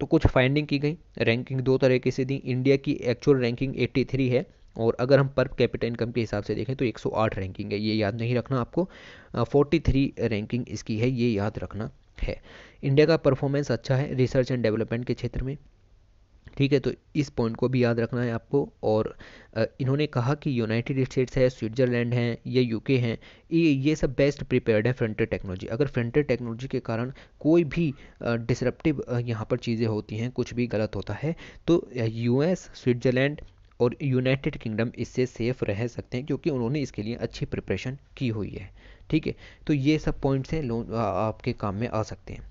तो कुछ फाइंडिंग की गई रैंकिंग दो तरीके से दी इंडिया की एक्चुअल रैंकिंग 83 है और अगर हम पर कैपिटल इनकम के हिसाब से देखें तो 108 रैंकिंग है ये याद नहीं रखना आपको 43 रैंकिंग इसकी है ये याद रखना है इंडिया का परफॉर्मेंस अच्छा है रिसर्च एंड डेवलपमेंट के क्षेत्र में ठीक है तो इस पॉइंट को भी याद रखना है आपको और इन्होंने कहा कि यूनाइटेड स्टेट्स है स्विट्ज़रलैंड हैं या यूके हैं ये ये सब बेस्ट प्रिपेयर्ड है फ्रंटियर टेक्नोलॉजी अगर फ्रंटियर टेक्नोलॉजी के कारण कोई भी डिसरप्टिव यहाँ पर चीज़ें होती हैं कुछ भी गलत होता है तो यूएस स्विट्ज़रलैंड और यूनाइटेड किंगडम इससे सेफ रह सकते हैं क्योंकि उन्होंने इसके लिए अच्छी प्रिपरेशन की हुई है ठीक है तो ये सब पॉइंट्स हैं लोन आपके काम में आ सकते हैं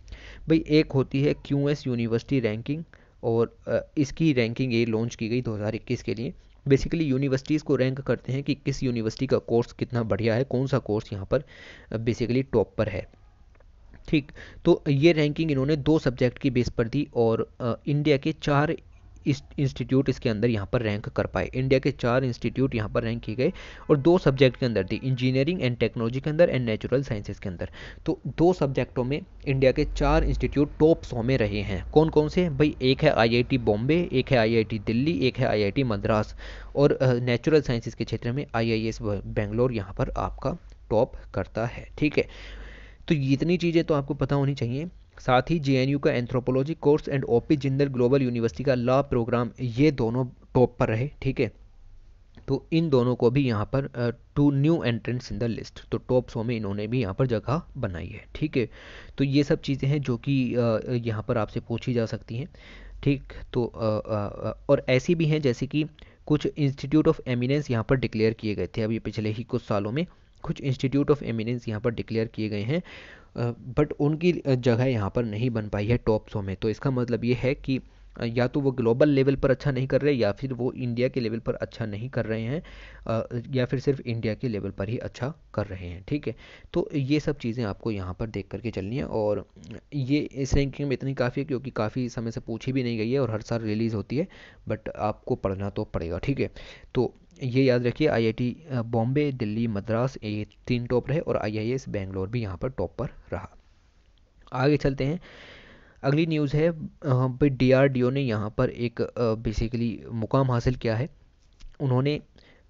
भाई एक होती है क्यू यूनिवर्सिटी रैंकिंग और इसकी रैंकिंग ये लॉन्च की गई 2021 के लिए बेसिकली यूनिवर्सिटीज़ को रैंक करते हैं कि किस यूनिवर्सिटी का कोर्स कितना बढ़िया है कौन सा कोर्स यहाँ पर बेसिकली टॉप पर है ठीक तो ये रैंकिंग इन्होंने दो सब्जेक्ट की बेस पर दी और इंडिया के चार इस इंस्टीट्यूट इसके अंदर यहाँ पर रैंक कर पाए इंडिया के चार इंस्टीट्यूट यहाँ पर रैंक किए गए और दो सब्जेक्ट के अंदर थी इंजीनियरिंग एंड टेक्नोलॉजी के अंदर एंड नेचुरल साइंसेज के अंदर तो दो सब्जेक्टों में इंडिया के चार इंस्टीट्यूट टॉप सौ में रहे हैं कौन कौन से भाई एक है आई बॉम्बे एक है आई दिल्ली एक है आई मद्रास और नेचुरल साइंसिस के क्षेत्र में आई बेंगलोर यहाँ पर आपका टॉप करता है ठीक है तो इतनी चीज़ें तो आपको पता होनी चाहिए साथ ही जेएनयू का anthropology course and OP Jindal global university का लॉ प्रोग्राम ये दोनों टॉप पर रहे ठीक है तो इन दोनों को भी यहाँ पर two new entrance in the list तो टॉप सो में इन्होंने भी यहाँ पर जगह बनाई है ठीक है तो ये सब चीज़ें हैं जो कि यहाँ पर आपसे पूछी जा सकती हैं ठीक तो आ, आ, और ऐसी भी हैं जैसे कि कुछ इंस्टीट्यूट ऑफ एमिनेंस यहाँ पर डिक्लेयर किए गए थे अभी पिछले ही कुछ सालों में कुछ इंस्टीट्यूट ऑफ एमिनेंस यहाँ पर डिक्लेयर किए गए हैं बट उनकी जगह यहाँ पर नहीं बन पाई है टॉप शो में तो इसका मतलब ये है कि या तो वो ग्लोबल लेवल पर अच्छा नहीं कर रहे या फिर वो इंडिया के लेवल पर अच्छा नहीं कर रहे हैं या फिर सिर्फ इंडिया के लेवल पर ही अच्छा कर रहे हैं ठीक है तो ये सब चीज़ें आपको यहाँ पर देख करके चलनी है और ये इस रैंकिंग में इतनी काफ़ी है क्योंकि काफ़ी समय से पूछी भी नहीं गई है और हर साल रिलीज़ होती है बट आपको पढ़ना तो पड़ेगा ठीक है तो ये याद रखिए आईआईटी बॉम्बे दिल्ली मद्रास ये तीन टॉप रहे और आईआईएस बेंगलोर भी यहाँ पर टॉप पर रहा आगे चलते हैं अगली न्यूज़ है भाई डी ने यहाँ पर एक बेसिकली मुकाम हासिल किया है उन्होंने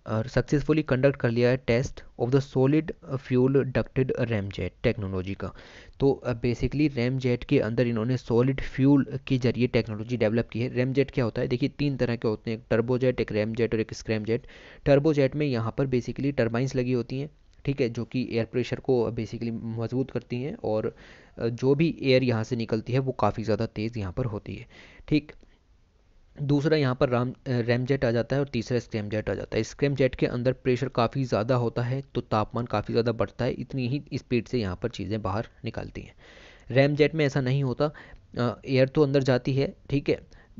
और सक्सेसफुली कंडक्ट कर लिया है test of the solid fuel ducted ramjet technology का तो बेसिकली रैम जेट के अंदर इन्होंने सॉलिड फ्यूल के जरिए टेक्नोलॉजी डेवलप की है रैम जेट क्या होता है देखिए तीन तरह के होते हैं एक टर्बो जेट एक रैम जेट और एक स्क्रैम जेट टर्बो जेट में यहाँ पर बेसिकली टर्बाइंस लगी होती हैं ठीक है जो कि एयर प्रेशर को बेसिकली मजबूत करती हैं और जो भी एयर यहाँ से निकलती है वो काफ़ी ज़्यादा तेज़ यहाँ पर होती है ठीक दूसरा यहाँ पर राम रैमजेट आ जाता है और तीसरा स्क्रैमजेट आ जाता है स्क्रैमजेट के अंदर प्रेशर काफ़ी ज़्यादा होता है तो तापमान काफ़ी ज़्यादा बढ़ता है इतनी ही स्पीड से यहाँ पर चीज़ें बाहर निकालती हैं रैमजेट में ऐसा नहीं होता एयर तो अंदर जाती है ठीक है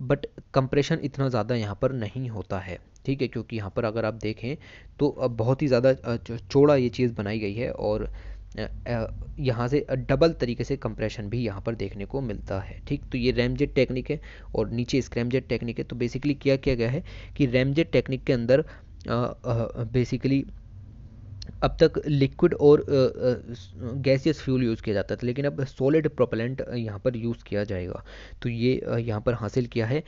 बट कंप्रेशन इतना ज़्यादा यहाँ पर नहीं होता है ठीक है क्योंकि यहाँ पर अगर आप देखें तो बहुत ही ज़्यादा चौड़ा ये चीज़ बनाई गई है और यहाँ से डबल तरीके से कंप्रेशन भी यहाँ पर देखने को मिलता है ठीक तो ये रैमजेट टेक्निक है और नीचे स्क्रैमजेट टेक्निक है तो बेसिकली क्या किया गया है कि रैमजेट टेक्निक के अंदर बेसिकली अब तक लिक्विड और गैसियस फ्यूल यूज़ किया जाता था लेकिन अब सॉलिड प्रोपेलेंट यहाँ पर यूज़ किया जाएगा तो ये यहाँ पर हासिल किया है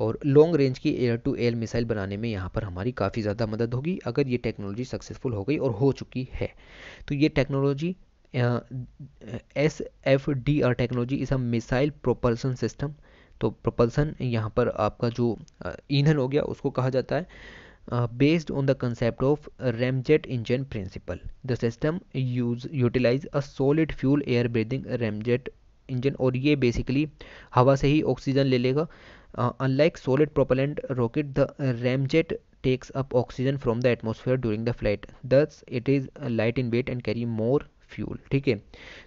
और लॉन्ग रेंज की एयर टू एयर मिसाइल बनाने में यहाँ पर हमारी काफ़ी ज़्यादा मदद होगी अगर ये टेक्नोलॉजी सक्सेसफुल हो गई और हो चुकी है तो ये technology S F D R technology is a missile propulsion system तो प्रोपल्सन यहाँ पर आपका जो ईंधन हो गया उसको कहा जाता है based on the concept of ramjet engine principle the system use utilise a solid fuel air breathing ramjet engine और ये बेसिकली हवा से ही ऑक्सीजन ले लेगा Uh, unlike solid propellant rocket, the ramjet takes up oxygen from the atmosphere during the flight. Thus, it is light in weight and carry more fuel ठीक है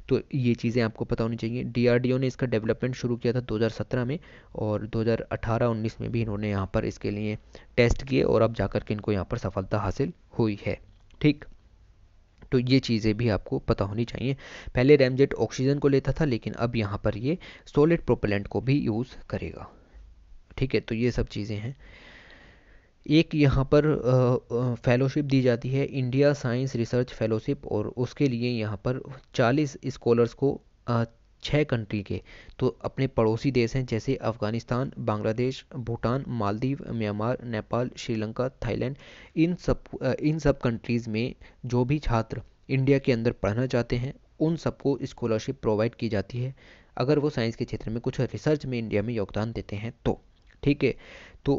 तो ये चीज़ें आपको पता होनी चाहिए डीआरडीओ ने इसका डेवलपमेंट शुरू किया था 2017 में और 2018-19 में भी इन्होंने यहाँ पर इसके लिए टेस्ट किए और अब जाकर के इनको यहाँ पर सफलता हासिल हुई है ठीक तो ये चीज़ें भी आपको पता होनी चाहिए पहले रैमजेट ऑक्सीजन को लेता था लेकिन अब यहाँ पर ये सॉलिड प्रोपेलेंट को भी यूज़ करेगा ठीक है तो ये सब चीज़ें हैं एक यहाँ पर फेलोशिप दी जाती है इंडिया साइंस रिसर्च फेलोशिप और उसके लिए यहाँ पर 40 स्कॉलर्स को छः कंट्री के तो अपने पड़ोसी देश हैं जैसे अफ़गानिस्तान बांग्लादेश भूटान मालदीव म्यांमार नेपाल श्रीलंका थाईलैंड इन सब इन सब कंट्रीज़ में जो भी छात्र इंडिया के अंदर पढ़ना चाहते हैं उन सबको स्कॉलरशिप प्रोवाइड की जाती है अगर वो साइंस के क्षेत्र में कुछ रिसर्च में इंडिया में योगदान देते हैं तो ठीक है तो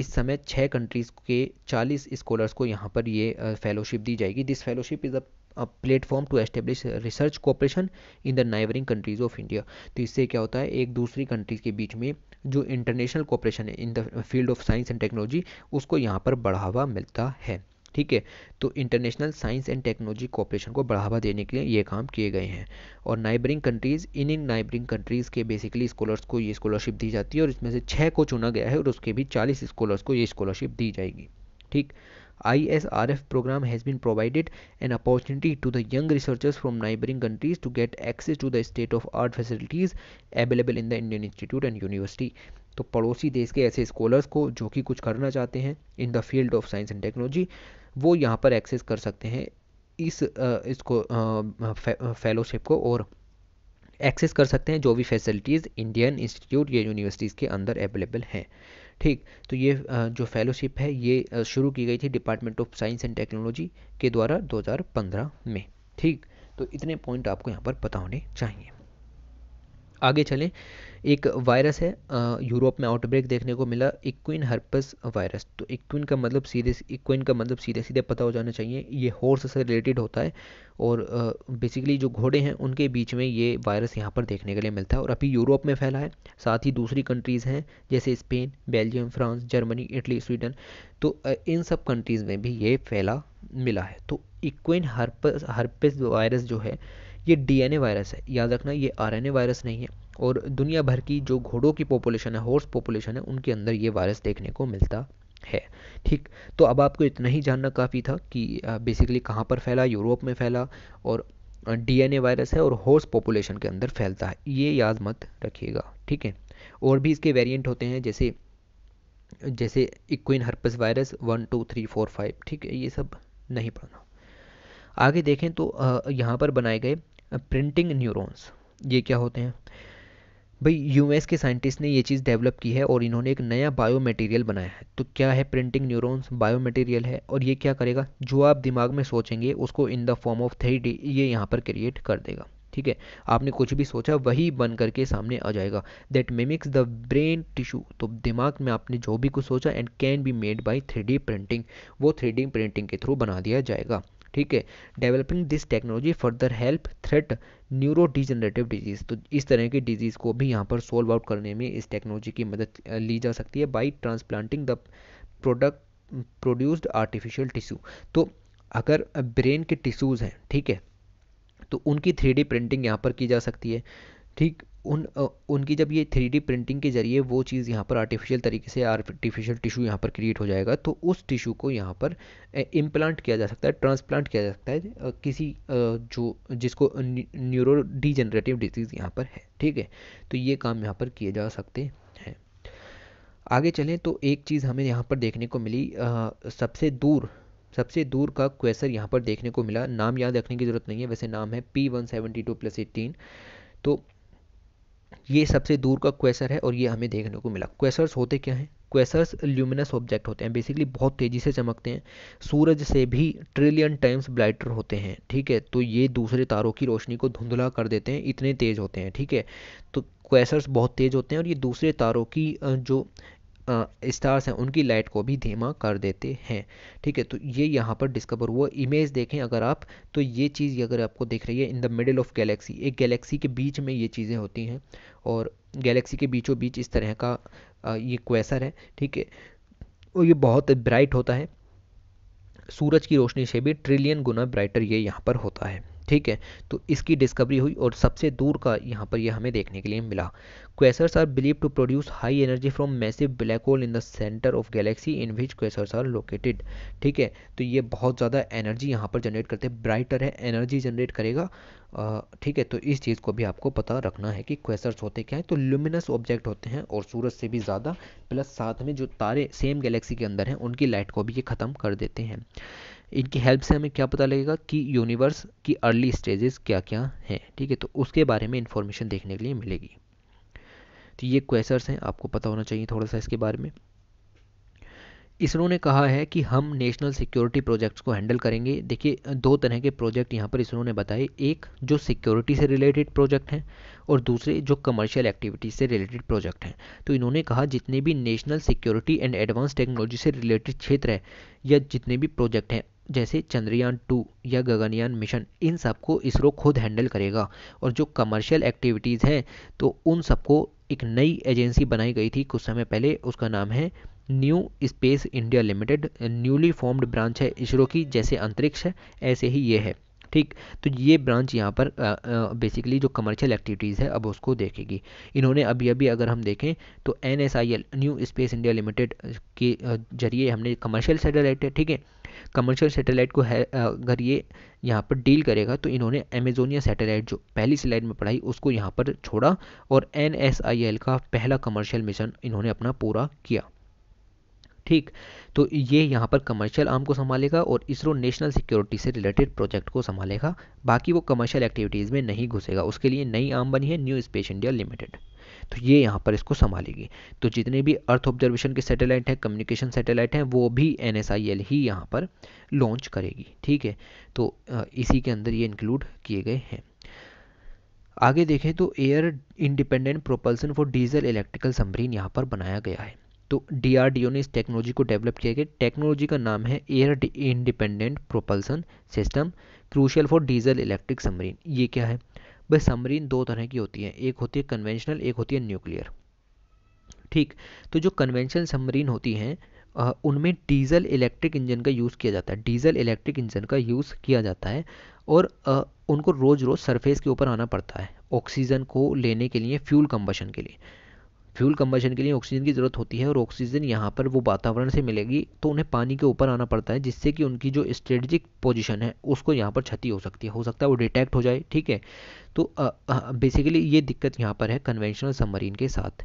इस समय छः कंट्रीज़ के चालीस स्कॉलर्स को यहाँ पर ये फेलोशिप दी जाएगी this fellowship is a platform to establish research cooperation in the neighbouring countries of India तो इससे क्या होता है एक दूसरी कंट्रीज के बीच में जो इंटरनेशनल कॉपरेशन है in the field of science and technology उसको यहाँ पर बढ़ावा मिलता है ठीक है तो international science and technology cooperation को बढ़ावा देने के लिए ये काम किए गए हैं और नाइबरिंग कंट्रीज़ इन इन नाइबरिंग कंट्रीज़ के बेसिकली स्कॉलर्स को ये स्कॉलरशिप दी जाती है और इसमें से छः को चुना गया है और उसके भी चालीस स्कॉलर्स को ये स्कॉलरशिप दी जाएगी ठीक I S R F program has been provided an opportunity to the young researchers from neighbouring countries to get access to the state of art facilities available in the Indian institute and university तो पड़ोसी देश के ऐसे scholars को जो कि कुछ करना चाहते हैं in the field of science and technology वो यहाँ पर एक्सेस कर सकते हैं इस इसको फेलोशिप को और एक्सेस कर सकते हैं जो भी फैसिलिटीज़ इंडियन इंस्टीट्यूट या यूनिवर्सिटीज़ के अंदर अवेलेबल हैं ठीक तो ये जो फेलोशिप है ये शुरू की गई थी department of science and technology के द्वारा 2015 में ठीक तो इतने पॉइंट आपको यहाँ पर पता होने चाहिए आगे चलें एक वायरस है यूरोप में आउटब्रेक देखने को मिला इक्विन हर्पस वायरस तो इक्विन का मतलब सीधे इक्विन का मतलब सीधे सीधे पता हो जाना चाहिए ये हॉर्स से रिलेटेड होता है और बेसिकली जो घोड़े हैं उनके बीच में ये वायरस यहाँ पर देखने के लिए मिलता है और अभी यूरोप में फैला है साथ ही दूसरी कंट्रीज़ हैं जैसे Spain Belgium France Germany Italy Sweden तो इन सब कंट्रीज़ में भी ये फैला मिला है तो इक्विन हर्पस हर्पस वायरस जो है ये डीएनए वायरस है याद रखना ये आरएनए वायरस नहीं है और दुनिया भर की जो घोड़ों की पॉपुलेशन है हॉर्स पॉपुलेशन है उनके अंदर ये वायरस देखने को मिलता है ठीक तो अब आपको इतना ही जानना काफ़ी था कि बेसिकली कहाँ पर फैला यूरोप में फैला और डीएनए वायरस है और हॉर्स पॉपुलेशन के अंदर फैलता है ये याद मत रखिएगा ठीक है और भी इसके वेरिएंट होते हैं जैसे जैसे equine herpes virus one two three four five ठीक है ये सब नहीं पढ़ना आगे देखें तो यहाँ पर बनाए गए प्रिंटिंग न्यूरॉन्स ये क्या होते हैं भाई यूएस के साइंटिस्ट ने ये चीज़ डेवलप की है और इन्होंने एक नया बायो मटेरियल बनाया है तो क्या है प्रिंटिंग न्यूरॉन्स बायो मटेरियल है और ये क्या करेगा जो आप दिमाग में सोचेंगे उसको in the form of three D ये यहाँ पर क्रिएट कर देगा ठीक है आपने कुछ भी सोचा वही बन करके सामने आ जाएगा that mimics the brain tissue तो दिमाग में आपने जो भी कुछ सोचा and can be made by three printing वो थ्री प्रिंटिंग के थ्रू बना दिया जाएगा ठीक है developing this technology further help treat neurodegenerative disease तो इस तरह की डिजीज़ को भी यहाँ पर सोल्व आउट करने में इस टेक्नोलॉजी की मदद ली जा सकती है by transplanting the product produced artificial tissue तो अगर ब्रेन के टिश्यूज़ हैं ठीक है तो उनकी थ्री प्रिंटिंग यहाँ पर की जा सकती है ठीक उन उनकी जब ये थ्री प्रिंटिंग के ज़रिए वो चीज़ यहाँ पर आर्टिफिशियल तरीके से आर्टिफिशियल टिशू यहाँ पर क्रिएट हो जाएगा तो उस टिशू को यहाँ पर इम्प्लांट किया जा सकता है ट्रांसप्लांट किया जा सकता है किसी जो जिसको न्यूरो डिजेनरेटिव डिजीज़ यहाँ पर है ठीक है तो ये काम यहाँ पर किए जा सकते हैं आगे चलें तो एक चीज़ हमें यहाँ पर देखने को मिली आ, सबसे दूर सबसे दूर का क्वेश्चन यहाँ पर देखने को मिला नाम याद रखने की ज़रूरत नहीं है वैसे नाम है P one two plus eighteen तो ये सबसे दूर का क्वेसर है और ये हमें देखने को मिला क्वेसर्स होते क्या हैं क्वेसर्स ल्यूमिनस ऑब्जेक्ट होते हैं बेसिकली बहुत तेज़ी से चमकते हैं सूरज से भी ट्रिलियन टाइम्स ब्राइटर होते हैं ठीक है तो ये दूसरे तारों की रोशनी को धुंधला कर देते हैं इतने तेज़ होते हैं ठीक है तो क्वेसर्स बहुत तेज़ होते हैं और ये दूसरे तारों की जो स्टार्स हैं उनकी लाइट को भी धीमा कर देते हैं ठीक है तो ये यहाँ पर डिस्कवर हुआ इमेज देखें अगर आप तो ये चीज़ अगर आपको देख रही है in the middle of galaxy एक गैलेक्सी के बीच में ये चीज़ें होती हैं और गैलेक्सी के बीचों बीच इस तरह का ये क्वेसर है ठीक है और ये बहुत ब्राइट होता है सूरज की रोशनी से भी ट्रिलियन गुना ब्राइटर ये यहाँ पर होता है ठीक है तो इसकी डिस्कवरी हुई और सबसे दूर का यहाँ पर यह हमें देखने के लिए मिला quasars are believe to produce high energy from massive black hole in the centre of galaxy in which quasars are located ठीक है तो ये बहुत ज़्यादा एनर्जी यहाँ पर जनरेट करते हैं ब्राइटर है एनर्जी जनरेट करेगा ठीक है तो इस चीज़ को भी आपको पता रखना है कि क्वेसर्स होते क्या है तो ल्यूमिनस ऑब्जेक्ट होते हैं और सूरज से भी ज़्यादा प्लस साथ में जो तारे सेम गैलेक्सी के अंदर हैं उनकी लाइट को भी ये ख़त्म कर देते हैं इनकी हेल्प से हमें क्या पता लगेगा कि यूनिवर्स की अर्ली स्टेजेस क्या क्या हैं ठीक है तो उसके बारे में इंफॉर्मेशन देखने के लिए मिलेगी तो ये क्वेश्चन हैं आपको पता होना चाहिए थोड़ा सा इसके बारे में इसरो ने कहा है कि हम नेशनल सिक्योरिटी प्रोजेक्ट्स को हैंडल करेंगे देखिए दो तरह के प्रोजेक्ट यहाँ पर इसरो ने बताए एक जो सिक्योरिटी से रिलेटेड प्रोजेक्ट हैं और दूसरे जो कमर्शियल एक्टिविटीज से रिलेटेड प्रोजेक्ट हैं तो इन्होंने कहा जितने भी national security and advance technology से रिलेटेड क्षेत्र है या जितने भी प्रोजेक्ट हैं जैसे चंद्रयान टू या गगनयान मिशन इन सबको इसरो खुद हैंडल करेगा और जो कमर्शियल एक्टिविटीज़ हैं तो उन सबको एक नई एजेंसी बनाई गई थी कुछ समय पहले उसका नाम है New Space India Limited newly formed branch है इसरो की जैसे अंतरिक्ष है ऐसे ही ये है ठीक तो ये ब्रांच यहाँ पर बेसिकली जो कमर्शियल एक्टिविटीज़ है अब उसको देखेगी इन्होंने अभी अभी अगर हम देखें तो an New Space India Limited के जरिए हमने कमर्शियल सेटेलाइट है ठीक है कमर्शियल सेटेलाइट को है अगर ये यहाँ पर डील करेगा तो इन्होंने अमेजोनिया सैटेलाइट जो पहली स्लाइड में पढ़ाई उसको यहाँ पर छोड़ा और एन का पहला कमर्शियल मिशन इन्होंने अपना पूरा किया ठीक तो ये यहाँ पर कमर्शियल आर्म को संभालेगा और इसरो नेशनल सिक्योरिटी से रिलेटेड प्रोजेक्ट को संभालेगा बाकी वो कमर्शियल एक्टिविटीज़ में नहीं घुसेगा उसके लिए नई आर्म बनी है न्यू स्पेस इंडिया लिमिटेड तो ये यहाँ पर इसको संभालेगी तो जितने भी अर्थ ऑब्जर्वेशन के सैटेलाइट हैं कम्युनिकेशन सैटेलाइट हैं वो भी एन ही यहाँ पर लॉन्च करेगी ठीक है तो इसी के अंदर ये इंक्लूड किए गए हैं आगे देखें तो air independent propulsion for diesel electrical submarine यहाँ पर बनाया गया है तो डीआरडीओ ने इस टेक्नोलॉजी को डेवलप किया गया टेक्नोलॉजी का नाम है air independent propulsion system crucial for diesel electric submarine ये क्या है भाई समरीन दो तरह की होती है एक होती है कन्वेंशनल एक होती है न्यूक्लियर ठीक तो जो कन्वेंशनल समरीन होती हैं उनमें डीजल इलेक्ट्रिक इंजन का यूज़ किया जाता है डीजल इलेक्ट्रिक इंजन का यूज़ किया जाता है और आ, उनको रोज़ रोज़ सरफेस के ऊपर आना पड़ता है ऑक्सीजन को लेने के लिए फ्यूल कम्बशन के लिए फ्यूल कम्बशन के लिए ऑक्सीजन की ज़रूरत होती है और ऑक्सीजन यहाँ पर वो वातावरण से मिलेगी तो उन्हें पानी के ऊपर आना पड़ता है जिससे कि उनकी जो स्ट्रेटजिक पोजिशन है उसको यहाँ पर क्षति हो सकती है हो सकता है वो डिटेक्ट हो जाए ठीक है तो बेसिकली ये दिक्कत यहाँ पर है कन्वेंशनल सबमरीन के साथ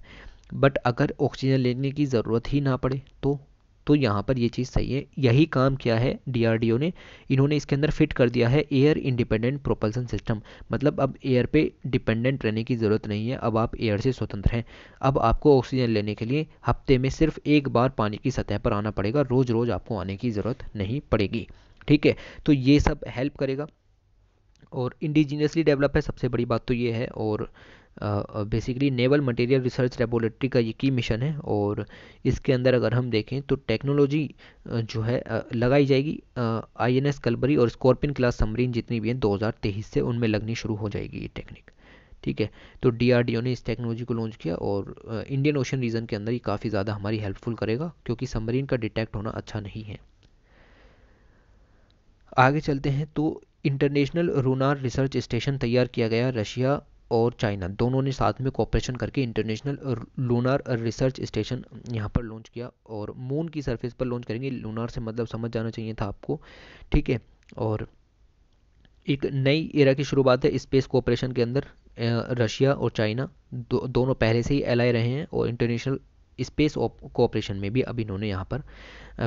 बट अगर ऑक्सीजन लेने की ज़रूरत ही ना पड़े तो तो यहाँ पर ये चीज़ सही है यही काम किया है डीआरडीओ ने इन्होंने इसके अंदर फिट कर दिया है एयर इंडिपेंडेंट प्रोपल्सन सिस्टम मतलब अब एयर पे डिपेंडेंट रहने की ज़रूरत नहीं है अब आप एयर से स्वतंत्र हैं अब आपको ऑक्सीजन लेने के लिए हफ्ते में सिर्फ एक बार पानी की सतह पर आना पड़ेगा रोज़ रोज़ आपको आने की ज़रूरत नहीं पड़ेगी ठीक है तो ये सब हेल्प करेगा और इंडिजीनियसली डेवलप है सबसे बड़ी बात तो ये है और basically naval material research laboratory का ये की मिशन है और इसके अंदर अगर हम देखें तो टेक्नोलॉजी जो है लगाई जाएगी आईएनएस कलबरी और स्कॉर्पिन क्लास समरीन जितनी भी हैं 2023 से उनमें लगनी शुरू हो जाएगी ये टेक्निक ठीक है तो डीआरडीओ ने इस टेक्नोलॉजी को लॉन्च किया और इंडियन ओशन रीजन के अंदर ये काफ़ी ज़्यादा हमारी हेल्पफुल करेगा क्योंकि समरीन का डिटेक्ट होना अच्छा नहीं है आगे चलते हैं तो इंटरनेशनल रूनार रिसर्च स्टेशन तैयार किया गया रशिया और चाइना दोनों ने साथ में कॉपरेशन करके इंटरनेशनल लूनार रिसर्च स्टेशन यहाँ पर लॉन्च किया और मून की सरफेस पर लॉन्च करेंगे लूनार से मतलब समझ जाना चाहिए था आपको ठीक है और एक नई एरा की शुरुआत है स्पेस कॉपरेशन के अंदर रशिया और चाइना दो, दोनों पहले से ही एलाई रहे हैं और इंटरनेशनल स्पेस कोऑपरेशन में भी अब इन्होंने यहाँ पर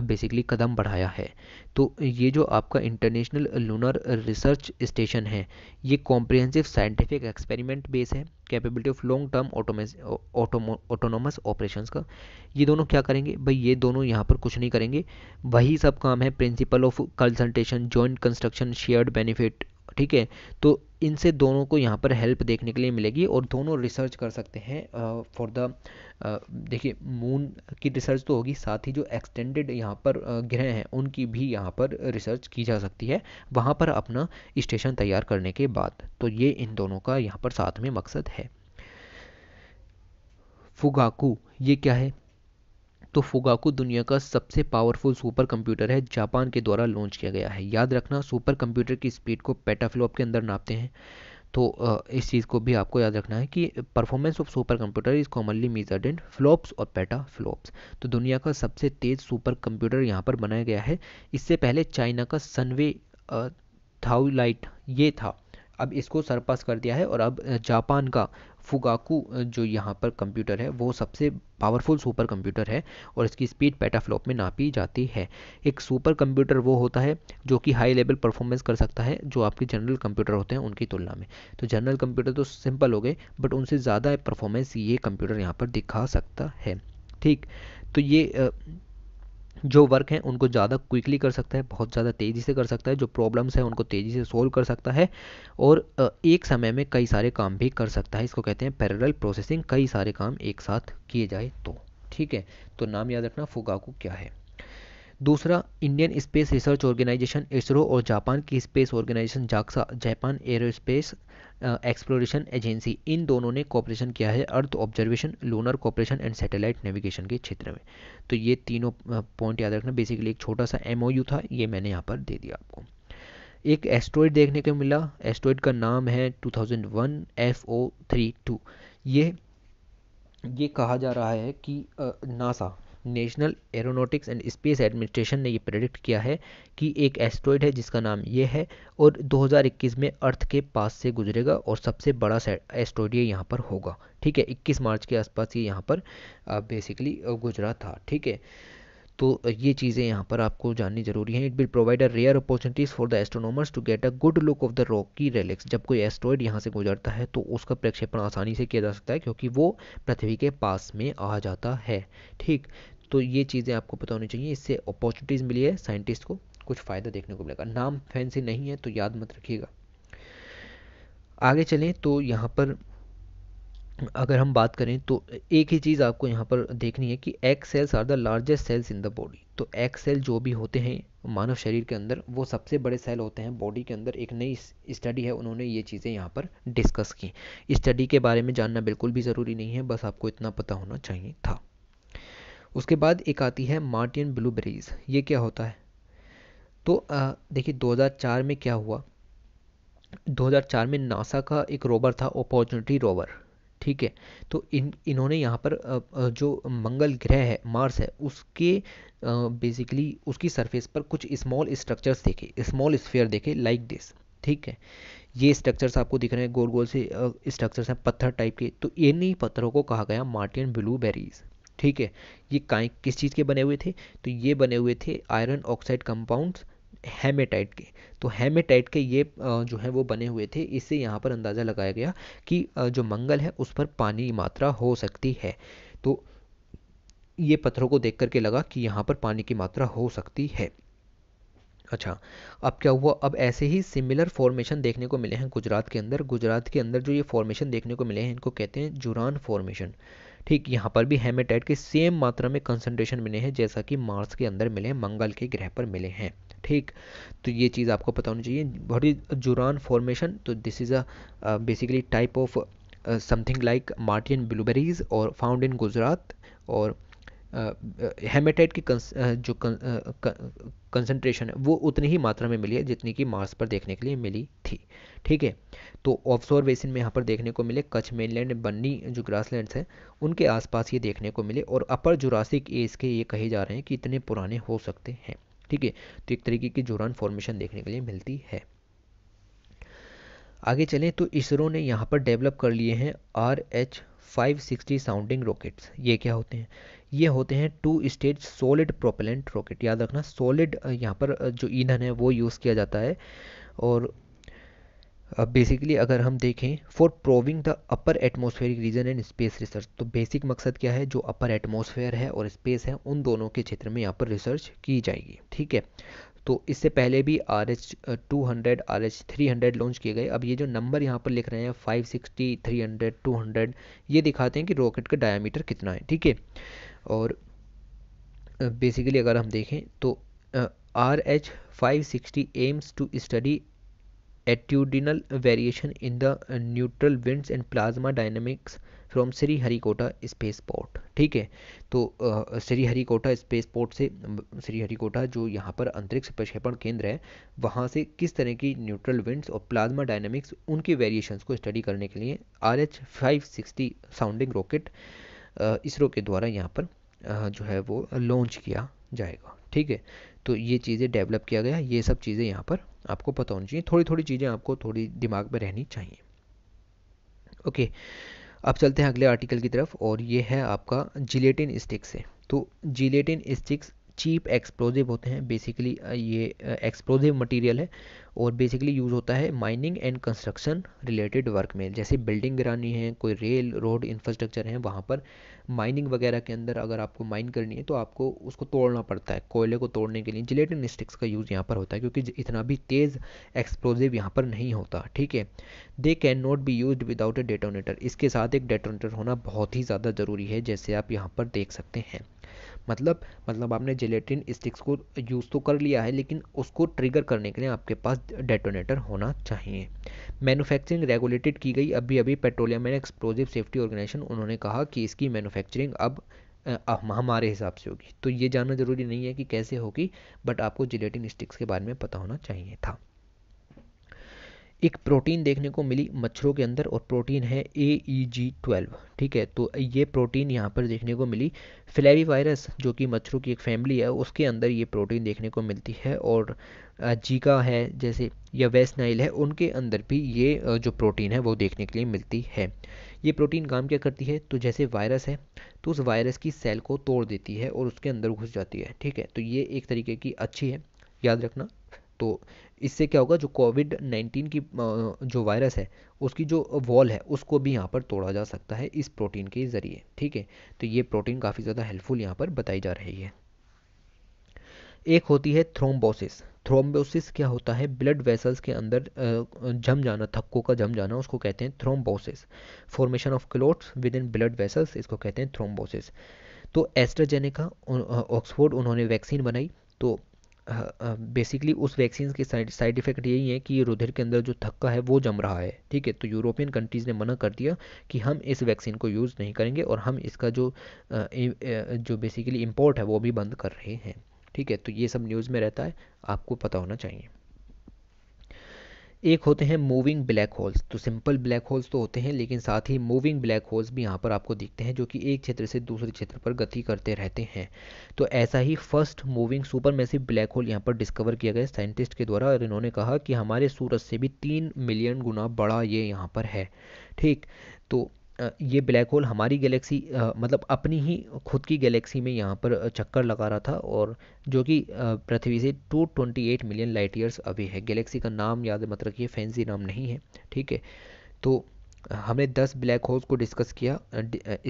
बेसिकली कदम बढ़ाया है तो ये जो आपका इंटरनेशनल लूनर रिसर्च स्टेशन है ये कॉम्प्रिहेंसिव साइंटिफिक एक्सपेरिमेंट बेस है capability of long term autonomous operation का ये दोनों क्या करेंगे भाई ये दोनों यहाँ पर कुछ नहीं करेंगे वही सब काम है principle of consultation joint construction shared benefit ठीक है तो इनसे दोनों को यहाँ पर हेल्प देखने के लिए मिलेगी और दोनों रिसर्च कर सकते हैं फॉर द देखिए मून की रिसर्च तो होगी साथ ही जो एक्सटेंडेड यहाँ पर ग्रह हैं उनकी भी यहाँ पर रिसर्च की जा सकती है वहाँ पर अपना स्टेशन तैयार करने के बाद तो ये इन दोनों का यहाँ पर साथ में मकसद है फुगाकू ये क्या है तो फुगाकू दुनिया का सबसे पावरफुल सुपर कंप्यूटर है जापान के द्वारा लॉन्च किया गया है याद रखना सुपर कंप्यूटर की स्पीड को पेटाफ्लॉप के अंदर नापते हैं तो इस चीज़ को भी आपको याद रखना है कि performance of super computer is commonly measured in flops और पेटा फ्लॉप्स तो दुनिया का सबसे तेज़ सुपर कंप्यूटर यहाँ पर बनाया गया है इससे पहले चाइना का सनवे थाउलाइट ये था अब इसको सरपास कर दिया है और अब जापान का फुगाकू जो यहाँ पर कंप्यूटर है वो सबसे पावरफुल सुपर कंप्यूटर है और इसकी स्पीड पेटाफ्लॉप में नापी जाती है एक सुपर कंप्यूटर वो होता है जो कि हाई लेवल परफॉर्मेंस कर सकता है जो आपके जनरल कंप्यूटर होते हैं उनकी तुलना में तो जनरल कंप्यूटर तो सिंपल हो गए बट उनसे ज़्यादा परफॉर्मेंस ये कंप्यूटर यहाँ पर दिखा सकता है ठीक तो ये जो वर्क हैं उनको ज़्यादा क्विकली कर सकता है बहुत ज़्यादा तेज़ी से कर सकता है जो प्रॉब्लम्स हैं उनको तेज़ी से सोल्व कर सकता है और एक समय में कई सारे काम भी कर सकता है इसको कहते हैं पैरेलल प्रोसेसिंग कई सारे काम एक साथ किए जाए तो ठीक है तो नाम याद रखना फुगाकू क्या है दूसरा Indian Space Research Organisation ISRO और जापान की space organisation JAXA Japan Aerospace Exploration Agency इन दोनों ने कॉपरेशन किया है earth observation lunar cooperation and satellite navigation के क्षेत्र में तो ये तीनों पॉइंट uh, याद रखना बेसिकली एक छोटा सा एम था ये मैंने यहाँ पर दे दिया आपको एक एस्ट्रॉयड देखने को मिला एस्ट्रॉयड का नाम है 2001 एफ ये ये कहा जा रहा है कि NASA uh, National Aeronautics and Space Administration ने ये प्रेडिक्ट किया है कि एक एस्ट्रॉयड है जिसका नाम ये है और 2021 में अर्थ के पास से गुजरेगा और सबसे बड़ा एस्ट्रॉयड ये यहाँ पर होगा ठीक है 21 मार्च के आसपास ये यहाँ पर बेसिकली गुजरा था ठीक है तो ये चीज़ें यहाँ पर आपको जाननी जरूरी है it will provide a rare opportunities for the astronomers to get a good look of the rocky relics जब कोई एस्ट्रॉयड यहाँ से गुजरता है तो उसका प्रक्षेपण आसानी से किया जा सकता है क्योंकि वो पृथ्वी के पास में आ जाता है ठीक तो ये चीज़ें आपको पता होनी चाहिए इससे अपॉर्चुनिटीज़ मिली है साइंटिस्ट को कुछ फ़ायदा देखने को मिलेगा नाम फैंसी नहीं है तो याद मत रखिएगा आगे चलें तो यहाँ पर अगर हम बात करें तो एक ही चीज़ आपको यहाँ पर देखनी है कि egg cells are the largest cells in the body तो एग सेल जो भी होते हैं मानव शरीर के अंदर वो सबसे बड़े सेल होते हैं बॉडी के अंदर एक नई स्टडी है उन्होंने ये चीज़ें यहाँ पर डिस्कस की स्टडी के बारे में जानना बिल्कुल भी ज़रूरी नहीं है बस आपको इतना पता होना चाहिए था उसके बाद एक आती है मार्टिन ब्लूबेरीज ये क्या होता है तो देखिए 2004 में क्या हुआ 2004 में नासा का एक रोवर था अपॉर्चुनिटी रोवर ठीक है तो इन इन्होंने यहाँ पर जो मंगल ग्रह है मार्स है उसके बेसिकली उसकी सरफेस पर कुछ स्मॉल स्ट्रक्चर्स देखे स्मॉल स्फेयर देखे लाइक दिस ठीक है ये स्ट्रक्चर्स आपको दिख रहे हैं गोल गोल से स्ट्रक्चर्स हैं पत्थर टाइप के तो इन्हीं पत्थरों को कहा गया मार्टिन ब्लू बेरीज ठीक है ये काय किस चीज़ के बने हुए थे तो ये बने हुए थे आयरन ऑक्साइड कंपाउंड्स हेमेटाइट के तो हेमेटाइट के ये जो है वो बने हुए थे इससे यहाँ पर अंदाज़ा लगाया गया कि जो मंगल है उस पर पानी की मात्रा हो सकती है तो ये पत्थरों को देख करके लगा कि यहाँ पर पानी की मात्रा हो सकती है अच्छा अब क्या हुआ अब ऐसे ही सिमिलर फॉर्मेशन देखने को मिले हैं गुजरात के अंदर गुजरात के अंदर जो ये फॉर्मेशन देखने को मिले हैं इनको कहते हैं जुरान फॉर्मेशन ठीक यहाँ पर भी हेमेटाइट के सेम मात्रा में कंसनट्रेशन मिले हैं जैसा कि मार्स के अंदर मिले हैं मंगल के ग्रह पर मिले हैं ठीक तो ये चीज़ आपको पता होनी चाहिए वॉट इज जुरान फॉर्मेशन तो this is a basically type of something like Martian blueberries और फाउंड इन गुजरात और हेमेटाइट की कंस, जो कंसनट्रेशन है वो उतनी ही मात्रा में मिली है जितनी कि मार्स पर देखने के लिए मिली थी ठीक है तो ऑब्जॉर्वेशन बेसिन में यहाँ पर देखने को मिले कच्छ मेनलैंड बन्नी जो ग्रासलैंड्स हैं उनके आसपास ये देखने को मिले और अपर जुरासिक एज के ये कहे जा रहे हैं कि इतने पुराने हो सकते हैं ठीक है तो एक तरीके की जुरान फॉर्मेशन देखने के लिए मिलती है आगे चलें तो इसरो ने यहाँ पर डेवलप कर लिए हैं R H five sounding rockets ये क्या होते हैं ये होते हैं two stage solid propellant rocket याद रखना सॉलिड यहाँ पर जो ईंधन है वो यूज़ किया जाता है और बेसिकली अगर हम देखें for probing the upper atmospheric region and space research तो बेसिक मकसद क्या है जो अपर एटमोसफेयर है और स्पेस है उन दोनों के क्षेत्र में यहाँ पर रिसर्च की जाएगी ठीक है तो इससे पहले भी R H two hundred R H three hundred launch किए गए अब ये जो नंबर यहाँ पर लिख रहे हैं five sixty three hundred two hundred ये दिखाते हैं कि रॉकेट का डायामीटर कितना है ठीक है और बेसिकली अगर हम देखें तो R H five sixty aims to study altitudinal variation in the neutral winds and plasma dynamics from Sriharikota spaceport ठीक है तो श्री हरिकोटा स्पेस पोर्ट से श्री हरिकोटा जो यहाँ पर अंतरिक्ष प्रक्षेपण केंद्र है वहाँ से किस तरह की न्यूट्रल विंड्स और प्लाज्मा डायनेमिक्स उनके वेरिएशंस को स्टडी करने के लिए R H five sixty sounding rocket ISRO के द्वारा यहाँ पर जो है वो लॉन्च किया जाएगा ठीक है तो ये चीज़ें डेवलप किया गया ये सब चीज़ें यहाँ पर आपको पता होनी चाहिए थोड़ी थोड़ी चीज़ें आपको थोड़ी दिमाग में रहनी चाहिए ओके अब चलते हैं अगले आर्टिकल की तरफ और ये है आपका जिलेटिन स्टिक से तो जिलेटिन स्टिक्स चीप एक्सप्लोजिव होते हैं बेसिकली ये एक्सप्लोजिव मटेरियल है और बेसिकली यूज़ होता है mining and construction related work में जैसे बिल्डिंग गिरानी है कोई रेल रोड इंफ्रास्ट्रक्चर है वहाँ पर माइनिंग वगैरह के अंदर अगर आपको माइन करनी है तो आपको उसको तोड़ना पड़ता है कोयले को तोड़ने के लिए जिलेटिन स्टिक्स का यूज़ यहाँ पर होता है क्योंकि इतना भी तेज़ एक्सप्लोजिव यहाँ पर नहीं होता ठीक है they can not be use without a detonator इसके साथ एक डेटोनेटर होना बहुत ही ज़्यादा ज़रूरी है जैसे आप यहाँ पर देख सकते हैं मतलब मतलब आपने जेलेटिन स्टिक्स को यूज़ तो कर लिया है लेकिन उसको ट्रिगर करने के लिए आपके पास डेटोनेटर होना चाहिए मैन्युफैक्चरिंग रेगुलेटेड की गई अभी अभी petroleum and explosive safety organisation उन्होंने कहा कि इसकी मैनुफैक्चरिंग अब हमारे हिसाब से होगी तो ये जानना ज़रूरी नहीं है कि कैसे होगी बट आपको जिलेटिन स्टिक्स के बारे में पता होना चाहिए था एक प्रोटीन देखने को मिली मच्छरों के अंदर और प्रोटीन है ए ई जी ट्वेल्व ठीक है तो ये प्रोटीन यहाँ पर देखने को मिली फ्लैवी वायरस जो कि मच्छरों की एक फैमिली है उसके अंदर ये प्रोटीन देखने को मिलती है और जीका है जैसे या वेस्ट नाइल है उनके अंदर भी ये जो प्रोटीन है वो देखने के लिए मिलती है ये प्रोटीन काम क्या करती है तो जैसे वायरस है तो उस वायरस की सेल को तोड़ देती है और उसके अंदर घुस जाती है ठीक है तो ये एक तरीके की अच्छी है याद रखना तो इससे क्या होगा जो कोविड नाइन्टीन की जो वायरस है उसकी जो वॉल है उसको भी यहाँ पर तोड़ा जा सकता है इस प्रोटीन के ज़रिए ठीक है तो ये प्रोटीन काफ़ी ज़्यादा हेल्पफुल यहाँ पर बताई जा रही है एक होती है थ्रोम्बोसिस थ्रोम्बोसिस क्या होता है ब्लड वेसल्स के अंदर जम जाना थक्कों का जम जाना उसको कहते हैं thrombosis formation of clots within blood vessels इसको कहते हैं थ्रोम्बोसिस तो एस्ट्राजेनेका ऑक्सफोर्ड उन्होंने वैक्सीन बनाई तो बेसिकली उस वैक्सीन के साइड साइड इफेक्ट यही है कि रुधिर के अंदर जो थक्का है वो जम रहा है ठीक है तो यूरोपियन कंट्रीज़ ने मना कर दिया कि हम इस वैक्सीन को यूज़ नहीं करेंगे और हम इसका जो जो बेसिकली इम्पोर्ट है वो भी बंद कर रहे हैं ठीक है तो ये सब न्यूज़ में रहता है आपको पता होना चाहिए एक होते हैं मूविंग ब्लैक होल्स तो सिंपल ब्लैक होल्स तो होते हैं लेकिन साथ ही मूविंग ब्लैक होल्स भी यहाँ पर आपको दिखते हैं जो कि एक क्षेत्र से दूसरे क्षेत्र पर गति करते रहते हैं तो ऐसा ही first moving super massive black hole यहाँ पर डिस्कवर किया गया साइंटिस्ट के द्वारा और इन्होंने कहा कि हमारे सूरज से भी तीन मिलियन गुना बड़ा ये यहाँ पर है ठीक तो ये ब्लैक होल हमारी गैलेक्सी मतलब अपनी ही खुद की गैलेक्सी में यहाँ पर चक्कर लगा रहा था और जो कि पृथ्वी से 228 मिलियन लाइट ईयर्स अभी है गैलेक्सी का नाम याद मत रखिए फैंसी नाम नहीं है ठीक है तो हमने 10 ब्लैक होल्स को डिस्कस किया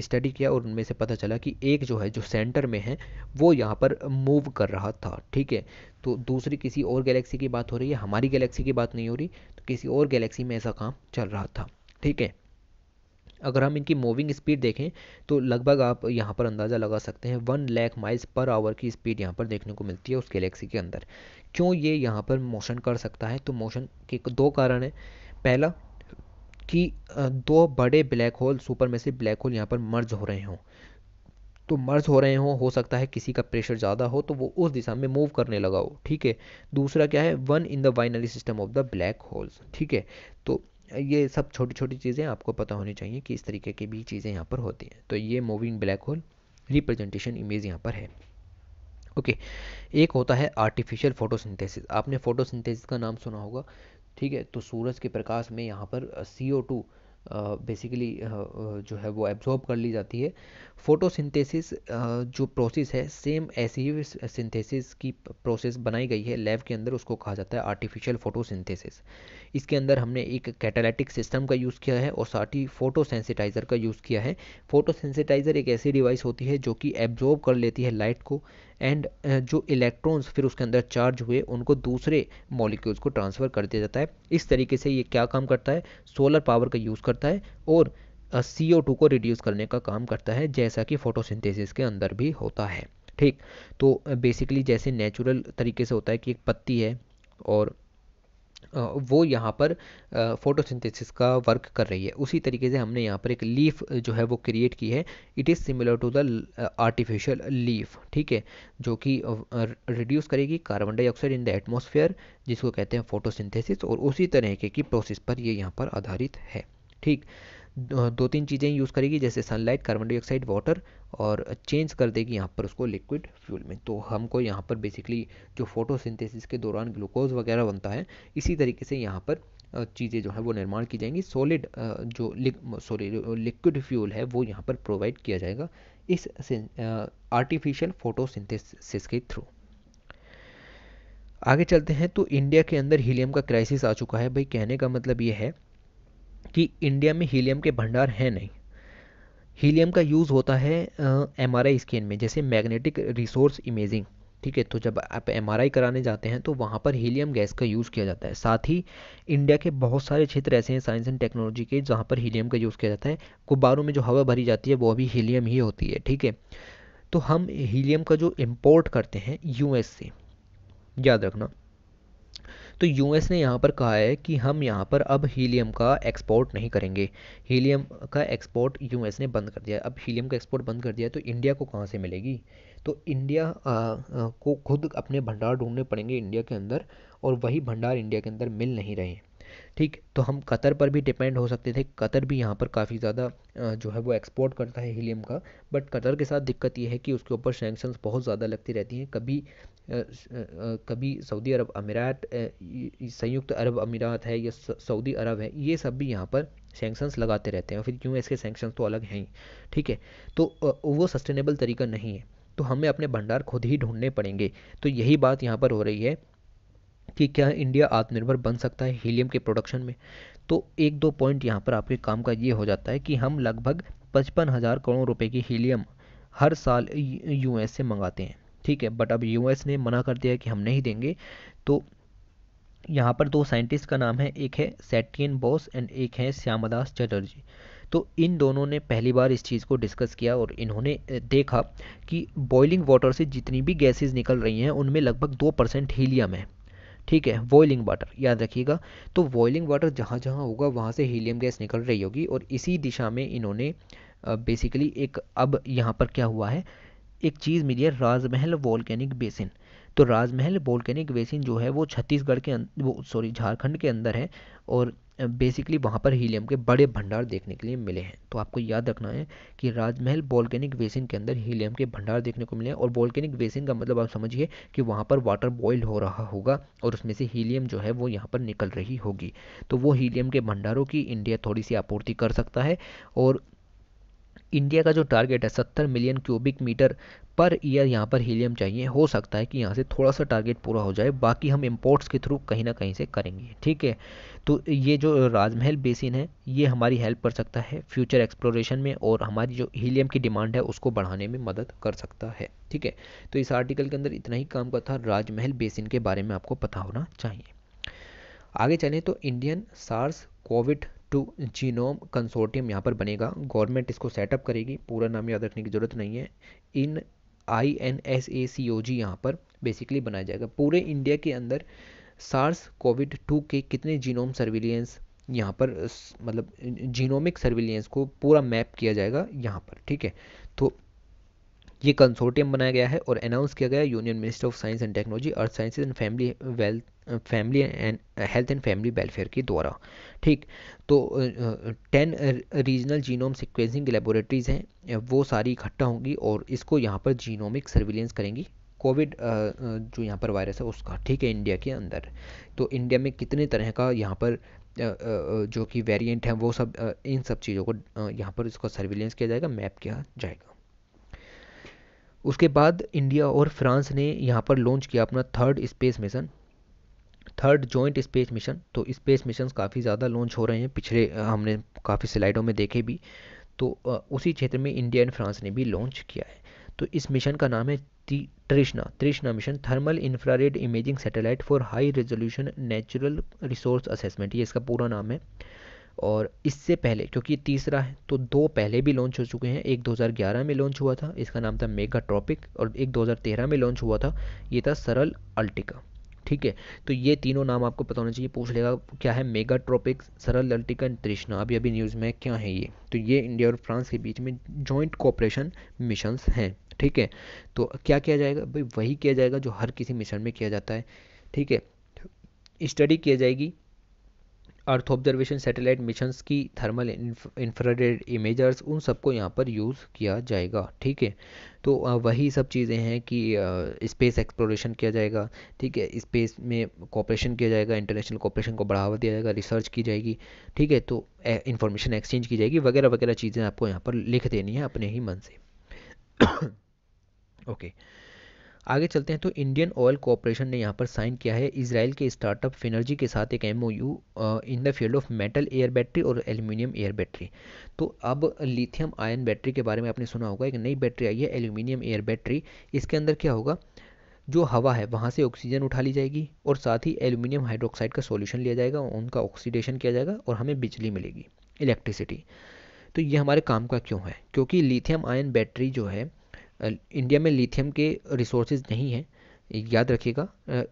स्टडी किया और उनमें से पता चला कि एक जो है जो सेंटर में है वो यहाँ पर मूव कर रहा था ठीक है तो दूसरी किसी और गैलेक्सी की बात हो रही है हमारी गैलेक्सी की बात नहीं हो रही तो किसी और गैलेक्सी में ऐसा काम चल रहा था ठीक है अगर हम इनकी मूविंग स्पीड देखें तो लगभग आप यहाँ पर अंदाज़ा लगा सकते हैं one lakh miles per hour की स्पीड यहाँ पर देखने को मिलती है उस गैलेक्सी के अंदर क्यों ये यहाँ पर मोशन कर सकता है तो मोशन के दो कारण हैं पहला कि दो बड़े black hole super massive black hole यहाँ पर मर्ज हो रहे हों तो मर्ज हो रहे हों हो सकता है किसी का प्रेशर ज़्यादा हो तो वो उस दिशा में मूव करने लगा हो ठीक है दूसरा क्या है one in the binary system of the black holes ठीक है तो ये सब छोटी छोटी चीज़ें आपको पता होनी चाहिए कि इस तरीके की भी चीज़ें यहाँ पर होती हैं तो ये moving black hole representation image यहाँ पर है ओके okay, एक होता है आर्टिफिशियल फोटोसिंथेसिस आपने फोटोसिंथेसिस का नाम सुना होगा ठीक है तो सूरज के प्रकाश में यहाँ पर सी ओ टू बेसिकली जो है वो एब्जॉर्ब कर ली जाती है फोटोसिंथेसिस जो प्रोसेस है सेम ऐसी ही सिंथेसिस की प्रोसेस बनाई गई है लैब के अंदर उसको कहा जाता है आर्टिफिशियल फोटोसिंथेसिस इसके अंदर हमने एक कैटालिटिक सिस्टम का यूज़ किया है और साथ ही फोटो का यूज़ किया है फोटो एक ऐसी डिवाइस होती है जो कि एब्जॉर्ब कर लेती है लाइट को एंड uh, जो इलेक्ट्रॉन्स फिर उसके अंदर चार्ज हुए उनको दूसरे मॉलिक्यूल्स को ट्रांसफ़र कर दिया जाता है इस तरीके से ये क्या काम करता है सोलर पावर का यूज़ करता है और सी uh, को रिड्यूस करने का काम करता है जैसा कि फोटोसिंथेसिस के अंदर भी होता है ठीक तो बेसिकली uh, जैसे नेचुरल तरीके से होता है कि एक पत्ती है और वो यहाँ पर फोटोसिंथेसिस का वर्क कर रही है उसी तरीके से हमने यहाँ पर एक लीफ जो है वो क्रिएट की है it is similar to the artificial leaf ठीक है जो कि रिड्यूस करेगी carbon dioxide in the atmosphere जिसको कहते हैं फोटोसिंथेसिस और उसी तरह के की प्रोसेस पर ये यहाँ पर आधारित है ठीक दो तीन चीज़ें यूज़ करेगी जैसे सनलाइट कार्बन डाइऑक्साइड वाटर और चेंज कर देगी यहाँ पर उसको लिक्विड फ्यूल में तो हमको यहाँ पर बेसिकली जो फोटोसिंथेसिस के दौरान ग्लूकोज वगैरह बनता है इसी तरीके से यहाँ पर चीज़ें जो है वो निर्माण की जाएंगी सॉलिड जो सॉरी लिक्विड फ्यूल है वो यहाँ पर प्रोवाइड किया जाएगा इस आर्टिफिशियल फोटोसिंथेसिस के थ्रू आगे चलते हैं तो इंडिया के अंदर हीलियम का क्राइसिस आ चुका है भाई कहने का मतलब ये है कि इंडिया में हीलियम के भंडार हैं नहीं हीलियम का यूज़ होता है एम आर आई स्कैन में जैसे मैग्नेटिक रिसोर्स इमेजिंग ठीक है तो जब आप एम कराने जाते हैं तो वहाँ पर हीलियम गैस का यूज़ किया जाता है साथ ही इंडिया के बहुत सारे क्षेत्र ऐसे हैं साइंस एंड टेक्नोलॉजी के जहाँ पर हीलियम का यूज़ किया जाता है गुब्बारों में जो हवा भरी जाती है वो अभी हीलियम ही होती है ठीक है तो हम हीलियम का जो इम्पोर्ट करते हैं यूएस से याद रखना तो यूएस ने यहाँ पर कहा है कि हम यहाँ पर अब हीलियम का एक्सपोर्ट नहीं करेंगे हीलियम का एक्सपोर्ट यूएस ने बंद कर दिया अब हीलियम का एक्सपोर्ट बंद कर दिया तो इंडिया को कहाँ से मिलेगी तो इंडिया आ, आ, को खुद अपने भंडार ढूंढने पड़ेंगे इंडिया के अंदर और वही भंडार इंडिया के अंदर मिल नहीं रहे ठीक तो हम कतर पर भी डिपेंड हो सकते थे कतर भी यहाँ पर काफ़ी ज़्यादा जो है वो एक्सपोर्ट करता है हीलियम का बट कतर के साथ दिक्कत ये है कि उसके ऊपर सेंक्शंस बहुत ज़्यादा लगती रहती हैं कभी कभी सऊदी अरब अमीरात संयुक्त अरब अमीरात है या सऊदी अरब है ये सब भी यहाँ पर सेंक्शंस लगाते रहते हैं फिर क्यों इसके सेंक्शन तो अलग हैं ही ठीक है तो वो सस्टेनेबल तरीका नहीं है तो हमें अपने भंडार खुद ही ढूंढने पड़ेंगे तो यही बात यहाँ पर हो रही है कि क्या इंडिया आत्मनिर्भर बन सकता है हीलियम के प्रोडक्शन में तो एक दो पॉइंट यहाँ पर आपके काम का ये हो जाता है कि हम लगभग पचपन हज़ार करोड़ रुपए की हीलियम हर साल यूएस से मंगाते हैं ठीक है बट अब यूएस ने मना कर दिया कि हम नहीं देंगे तो यहाँ पर दो साइंटिस्ट का नाम है एक है सेटियन बोस एंड एक है श्यामादास चटर्जी तो इन दोनों ने पहली बार इस चीज़ को डिस्कस किया और इन्होंने देखा कि बॉइलिंग वाटर से जितनी भी गैसेज निकल रही हैं उनमें लगभग दो परसेंट हीलियम है ठीक है बॉइलिंग वाटर याद रखिएगा तो बॉइलिंग वाटर जहाँ जहाँ होगा वहाँ से हीलियम गैस निकल रही होगी और इसी दिशा में इन्होंने बेसिकली एक अब यहाँ पर क्या हुआ है एक चीज़ मिली है राजमहल वॉल्केनिक बेसिन तो राजमहल वॉल्केनिक बेसिन जो है वो छत्तीसगढ़ के अं-, वो सॉरी झारखंड के अंदर है और बेसिकली वहाँ पर हीलियम के बड़े भंडार देखने के लिए मिले हैं तो आपको याद रखना है कि राजमहल बॉल्केनिक बेसिन के अंदर हीलियम के भंडार देखने को मिले हैं और वॉल्केनिक बेसिन का मतलब आप समझिए कि वहाँ पर वाटर बॉयल हो रहा होगा और उसमें से हीलियम जो है वो यहाँ पर निकल रही होगी तो वो हीलियम के भंडारों की इंडिया थोड़ी सी आपूर्ति कर सकता है और इंडिया का जो टारगेट है सत्तर million cubic metre per year यहाँ पर हीलियम चाहिए हो सकता है कि यहाँ से थोड़ा सा टारगेट पूरा हो जाए बाकी हम इम्पोर्ट्स के थ्रू कहीं ना कहीं से करेंगे ठीक है तो ये जो राजमहल बेसिन है ये हमारी हेल्प कर सकता है फ्यूचर एक्सप्लोरेशन में और हमारी जो हीलियम की डिमांड है उसको बढ़ाने में मदद कर सकता है ठीक है तो इस आर्टिकल के अंदर इतना ही काम का था राजमहल बेसिन के बारे में आपको पता होना चाहिए आगे चलें तो Indian SARS COVID two genome consortium यहाँ पर बनेगा गवर्नमेंट इसको सेटअप करेगी पूरा नाम याद रखने की ज़रूरत नहीं है इन आई एन एस ए सी ओ जी यहाँ पर बेसिकली बनाया जाएगा पूरे इंडिया के अंदर सार्स कोविड टू के कितने जीनोम सर्विलियंस यहाँ पर मतलब जीनोमिक सर्विलियंस को पूरा मैप किया जाएगा यहाँ पर ठीक है तो ये कंसोर्टियम बनाया गया है और अनाउंस किया गया union minister of science and technology earth science and family wealth family and health and family welfare के द्वारा ठीक तो ten regional genome sequencing laboratories हैं वो सारी इकट्ठा होंगी और इसको यहाँ पर जीनोमिक सर्विलेंस करेंगी कोविड जो यहाँ पर वायरस है उसका ठीक है इंडिया के अंदर तो इंडिया में कितने तरह का यहाँ पर जो कि वेरिएंट है वो सब इन सब चीज़ों को यहाँ पर इसका सर्विलेंस किया जाएगा मैप किया जाएगा उसके बाद इंडिया और फ्रांस ने यहाँ पर लॉन्च किया अपना third space mission third joint space mission तो स्पेस मिशन काफ़ी ज़्यादा लॉन्च हो रहे हैं पिछले हमने काफ़ी स्लाइडों में देखे भी तो उसी क्षेत्र में इंडिया एंड फ्रांस ने भी लॉन्च किया है तो इस मिशन का नाम है Trishna Trishna mission thermal infrared imaging satellite for high resolution natural resource assessment ये इसका पूरा नाम है और इससे पहले क्योंकि तीसरा है तो दो पहले भी लॉन्च हो चुके हैं एक 2011 में लॉन्च हुआ था इसका नाम था मेगा ट्रॉपिक और एक 2013 में लॉन्च हुआ था ये था सरल अल्टिका ठीक है तो ये तीनों नाम आपको पता होना चाहिए पूछ लेगा क्या है मेगा ट्रॉपिक्स सरल अल्टिका एंड तृष्णा अभी अभी न्यूज़ में क्या है ये तो ये इंडिया और फ्रांस के बीच में जॉइंट कॉपरेशन मिशंस हैं ठीक है तो क्या किया जाएगा भाई वही किया जाएगा जो हर किसी मिशन में किया जाता है ठीक है स्टडी किया जाएगी अर्थ ऑब्जर्वेशन सैटेलाइट मिशन की थर्मल इंफ्रारेड इमेजर्स उन सबको यहाँ पर यूज़ किया जाएगा ठीक है तो वही सब चीज़ें हैं कि स्पेस एक्सप्लोरेशन किया जाएगा ठीक है स्पेस में कॉपरेशन किया जाएगा इंटरनेशनल कॉपरेशन को बढ़ावा दिया जाएगा रिसर्च की जाएगी ठीक है तो इंफॉर्मेशन एक्सचेंज की जाएगी वगैरह वगैरह चीज़ें आपको यहाँ पर लिख देनी है अपने ही मन से ओके okay. आगे चलते हैं तो इंडियन ऑयल कॉरपोरेशन ने यहाँ पर साइन किया है इसराइल के स्टार्टअप फिनर्जी के साथ एक aim in the field of metal air battery और एल्यूमिनियम एयर बैटरी तो अब लिथियम आयन बैटरी के बारे में आपने सुना होगा एक नई बैटरी आई है एल्यूमिनियम एयर बैटरी इसके अंदर क्या होगा जो हवा है वहाँ से ऑक्सीजन उठा ली जाएगी और साथ ही एल्यूमिनियम हाइड्रोक्साइड का सोल्यूशन लिया जाएगा उनका ऑक्सीडेशन किया जाएगा और हमें बिजली मिलेगी इलेक्ट्रिसिटी तो ये हमारे काम का क्यों है क्योंकि लिथियम आयन बैटरी जो है इंडिया में लिथियम के रिसोर्सेज नहीं हैं याद रखिएगा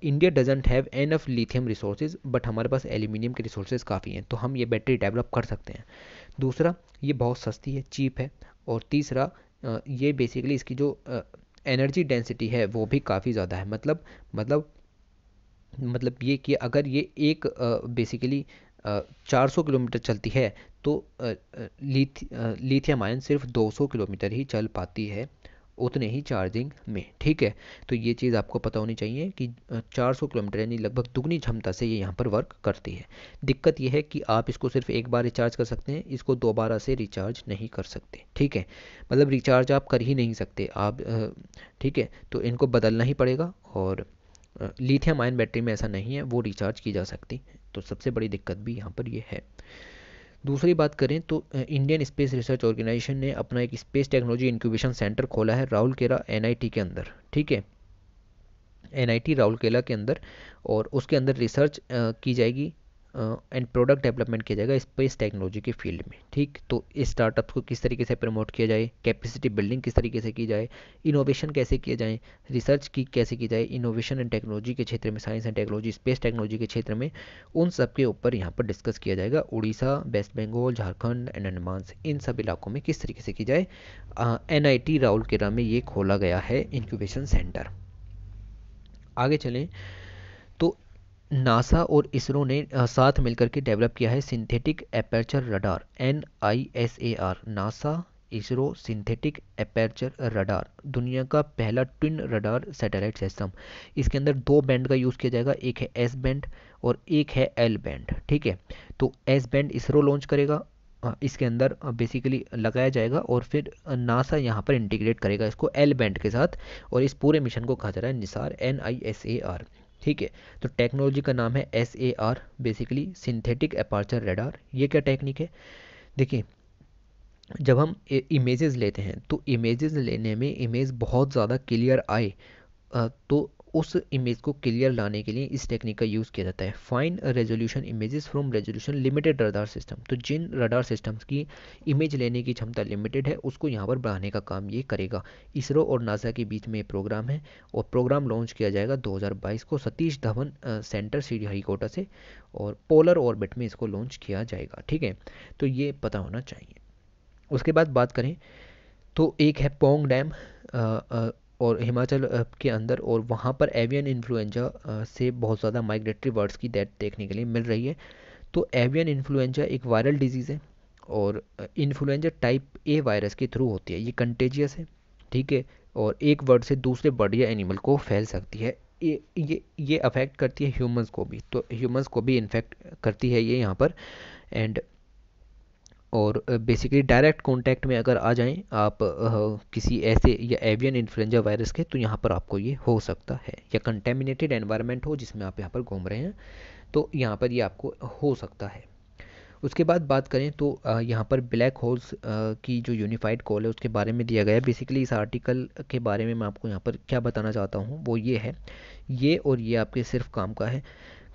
India doesn't have enough lithium resources but हमारे पास एल्यूमिनियम के रिसोर्सेज काफ़ी हैं तो हम ये बैटरी डेवलप कर सकते हैं दूसरा ये बहुत सस्ती है चीप है और तीसरा ये बेसिकली इसकी जो एनर्जी डेंसिटी है वो भी काफ़ी ज़्यादा है मतलब मतलब मतलब ये कि अगर ये एक बेसिकली चार सौ किलोमीटर चलती है तो लिथियम आयन सिर्फ 200 किलोमीटर ही चल पाती है उतने ही चार्जिंग में ठीक है तो ये चीज़ आपको पता होनी चाहिए कि 400 किलोमीटर यानी लगभग दुगनी क्षमता से ये यहाँ पर वर्क करती है दिक्कत यह है कि आप इसको सिर्फ एक बार रिचार्ज कर सकते हैं इसको दोबारा से रिचार्ज नहीं कर सकते ठीक है मतलब रिचार्ज आप कर ही नहीं सकते आप ठीक है तो इनको बदलना ही पड़ेगा और लिथियम आयन बैटरी में ऐसा नहीं है वो रिचार्ज की जा सकती है तो सबसे बड़ी दिक्कत भी यहाँ पर ये है दूसरी बात करें तो इंडियन स्पेस रिसर्च ऑर्गेनाइजेशन ने अपना एक स्पेस टेक्नोलॉजी इंक्यूबेशन सेंटर खोला है राहुल केला एन के अंदर ठीक है एन आई टी केला के अंदर और उसके अंदर रिसर्च की जाएगी एंड प्रोडक्ट डेवलपमेंट किया जाएगा स्पेस टेक्नोलॉजी के फील्ड में ठीक तो स्टार्टअप्स को किस तरीके से प्रमोट किया जाए कैपेसिटी बिल्डिंग किस तरीके से की जाए इनोवेशन कैसे किए जाए रिसर्च की कैसे की जाए इनोवेशन एंड टेक्नोलॉजी के क्षेत्र में science and technology space technology के क्षेत्र में उन सब के ऊपर यहाँ पर डिस्कस किया जाएगा उड़ीसा वेस्ट बंगाल झारखंड एंड अंडमान इन सब इलाकों में किस तरीके से की जाए एन आई टी राउरकेला में ये खोला गया है इंक्यूबेशन सेंटर आगे चलें नासा और इसरो ने साथ मिलकर के डेवलप किया है synthetic aperture radar N I S A R NASA ISRO synthetic aperture radar दुनिया का पहला ट्विन रडार सैटेलाइट सिस्टम इसके अंदर दो बैंड का यूज़ किया जाएगा एक है एस बैंड और एक है एल बैंड ठीक है तो एस बैंड इसरो लॉन्च करेगा इसके अंदर बेसिकली लगाया जाएगा और फिर नासा यहाँ पर इंटीग्रेट करेगा इसको एल बैंड के साथ और इस पूरे मिशन को कहा जा रहा है NISAR N I S A R ठीक है तो टेक्नोलॉजी का नाम है S A R basically synthetic aperture radar ये क्या टेक्निक है देखिए जब हम इमेजेस लेते हैं तो इमेजेस लेने में इमेज बहुत ज़्यादा क्लियर आए तो उस इमेज को क्लियर लाने के लिए इस टेक्निक का यूज़ किया जाता है fine resolution images from resolution limited radar system तो जिन रडार सिस्टम्स की इमेज लेने की क्षमता लिमिटेड है उसको यहाँ पर बढ़ाने का काम ये करेगा इसरो और नासा के बीच में प्रोग्राम है और प्रोग्राम लॉन्च किया जाएगा दो को सतीश धवन सेंटर सी हरिकोटा से और पोलर ऑर्बिट में इसको लॉन्च किया जाएगा ठीक है तो ये पता होना चाहिए उसके बाद बात करें तो एक है पोंग डैम और हिमाचल के अंदर और वहाँ पर एवियन इन्फ्लुएंजा से बहुत ज़्यादा माइग्रेटरी बर्ड्स की डेथ देखने के लिए मिल रही है तो एवियन इन्फ्लुएंजा एक वायरल डिजीज़ है और इन्फ्लुएंजा टाइप ए वायरस के थ्रू होती है ये कंटेजियस है ठीक है और एक बर्ड से दूसरे बर्ड या एनिमल को फैल सकती है ये ये ये अफेक्ट करती है ह्यूमंस को भी तो ह्यूमंस को भी इन्फेक्ट करती है ये यहाँ पर एंड और बेसिकली डायरेक्ट कांटेक्ट में अगर आ जाएं आप किसी ऐसे या एवियन इन्फ्लुएंजा वायरस के तो यहाँ पर आपको ये हो सकता है या कंटेमिनेटेड एनवायरनमेंट हो जिसमें आप यहाँ पर घूम रहे हैं तो यहाँ पर ये आपको हो सकता है उसके बाद बात करें तो यहाँ पर ब्लैक होल्स की जो यूनिफाइड कॉल है उसके बारे में दिया गया है बेसिकली इस आर्टिकल के बारे में मैं आपको यहाँ पर क्या बताना चाहता हूँ वो ये है ये और ये आपके सिर्फ काम का है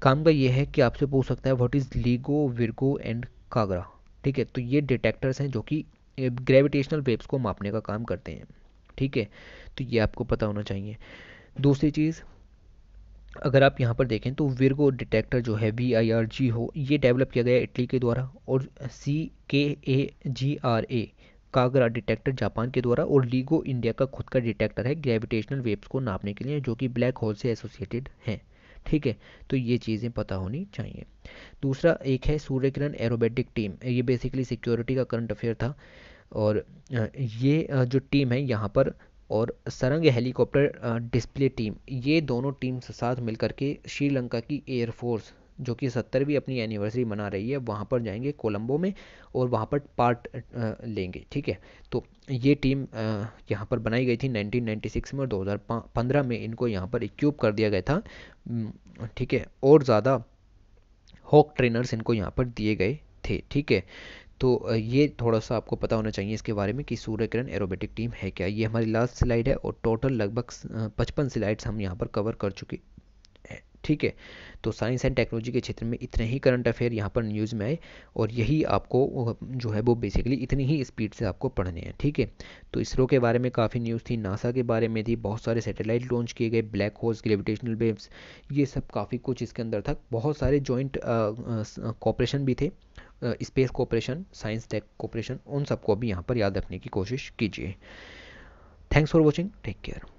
काम का ये है कि आपसे पूछ सकता है what is LIGO Virgo and KAGRA ठीक है तो ये डिटेक्टर्स हैं जो कि ग्रेविटेशनल वेव्स को मापने का काम करते हैं ठीक है तो ये आपको पता होना चाहिए दूसरी चीज़ अगर आप यहाँ पर देखें तो विरगो डिटेक्टर जो है वी आई आर जी हो ये डेवलप किया गया इटली के द्वारा और C K A G R A KAGRA detector Japan के द्वारा और लीगो इंडिया का खुद का डिटेक्टर है ग्रेविटेशनल वेव्स को नापने के लिए जो कि ब्लैक होल से एसोसिएटेड हैं ठीक है तो ये चीज़ें पता होनी चाहिए दूसरा एक है सूर्य किरण एरोबेटिक टीम ये बेसिकली सिक्योरिटी का करंट अफेयर था और ये जो टीम है यहाँ पर और सरंग हेलीकॉप्टर डिस्प्ले टीम ये दोनों टीम साथ मिलकर के श्रीलंका की एयरफोर्स जो कि सत्तरवीं अपनी एनिवर्सरी मना रही है वहाँ पर जाएंगे कोलंबो में और वहाँ पर पार्ट लेंगे ठीक है तो ये टीम यहाँ पर बनाई गई थी 1996 में और 2015 में इनको यहाँ पर इक्यूब कर दिया गया था ठीक है और ज़्यादा हॉक ट्रेनर्स इनको यहाँ पर दिए गए थे ठीक है तो ये थोड़ा सा आपको पता होना चाहिए इसके बारे में कि सूर्य किरण एरोबेटिक टीम है क्या ये हमारी लास्ट स्लाइड है और टोटल लगभग पचपन स्लाइड्स हम यहाँ पर कवर कर चुके ठीक है तो साइंस एंड टेक्नोलॉजी के क्षेत्र में इतने ही करंट अफेयर यहाँ पर न्यूज़ में आए और यही आपको जो है वो बेसिकली इतनी ही स्पीड से आपको पढ़ने हैं ठीक है तो इसरो के बारे में काफ़ी न्यूज़ थी नासा के बारे में थी बहुत सारे सैटेलाइट लॉन्च किए गए ब्लैक होल्स ग्रेविटेशनल वेव्स ये सब काफ़ी कुछ इसके अंदर था बहुत सारे जॉइंट कॉपरेशन भी थे space cooperation science tech cooperation उन सबको भी यहाँ पर याद रखने की कोशिश कीजिए thanks for watching take care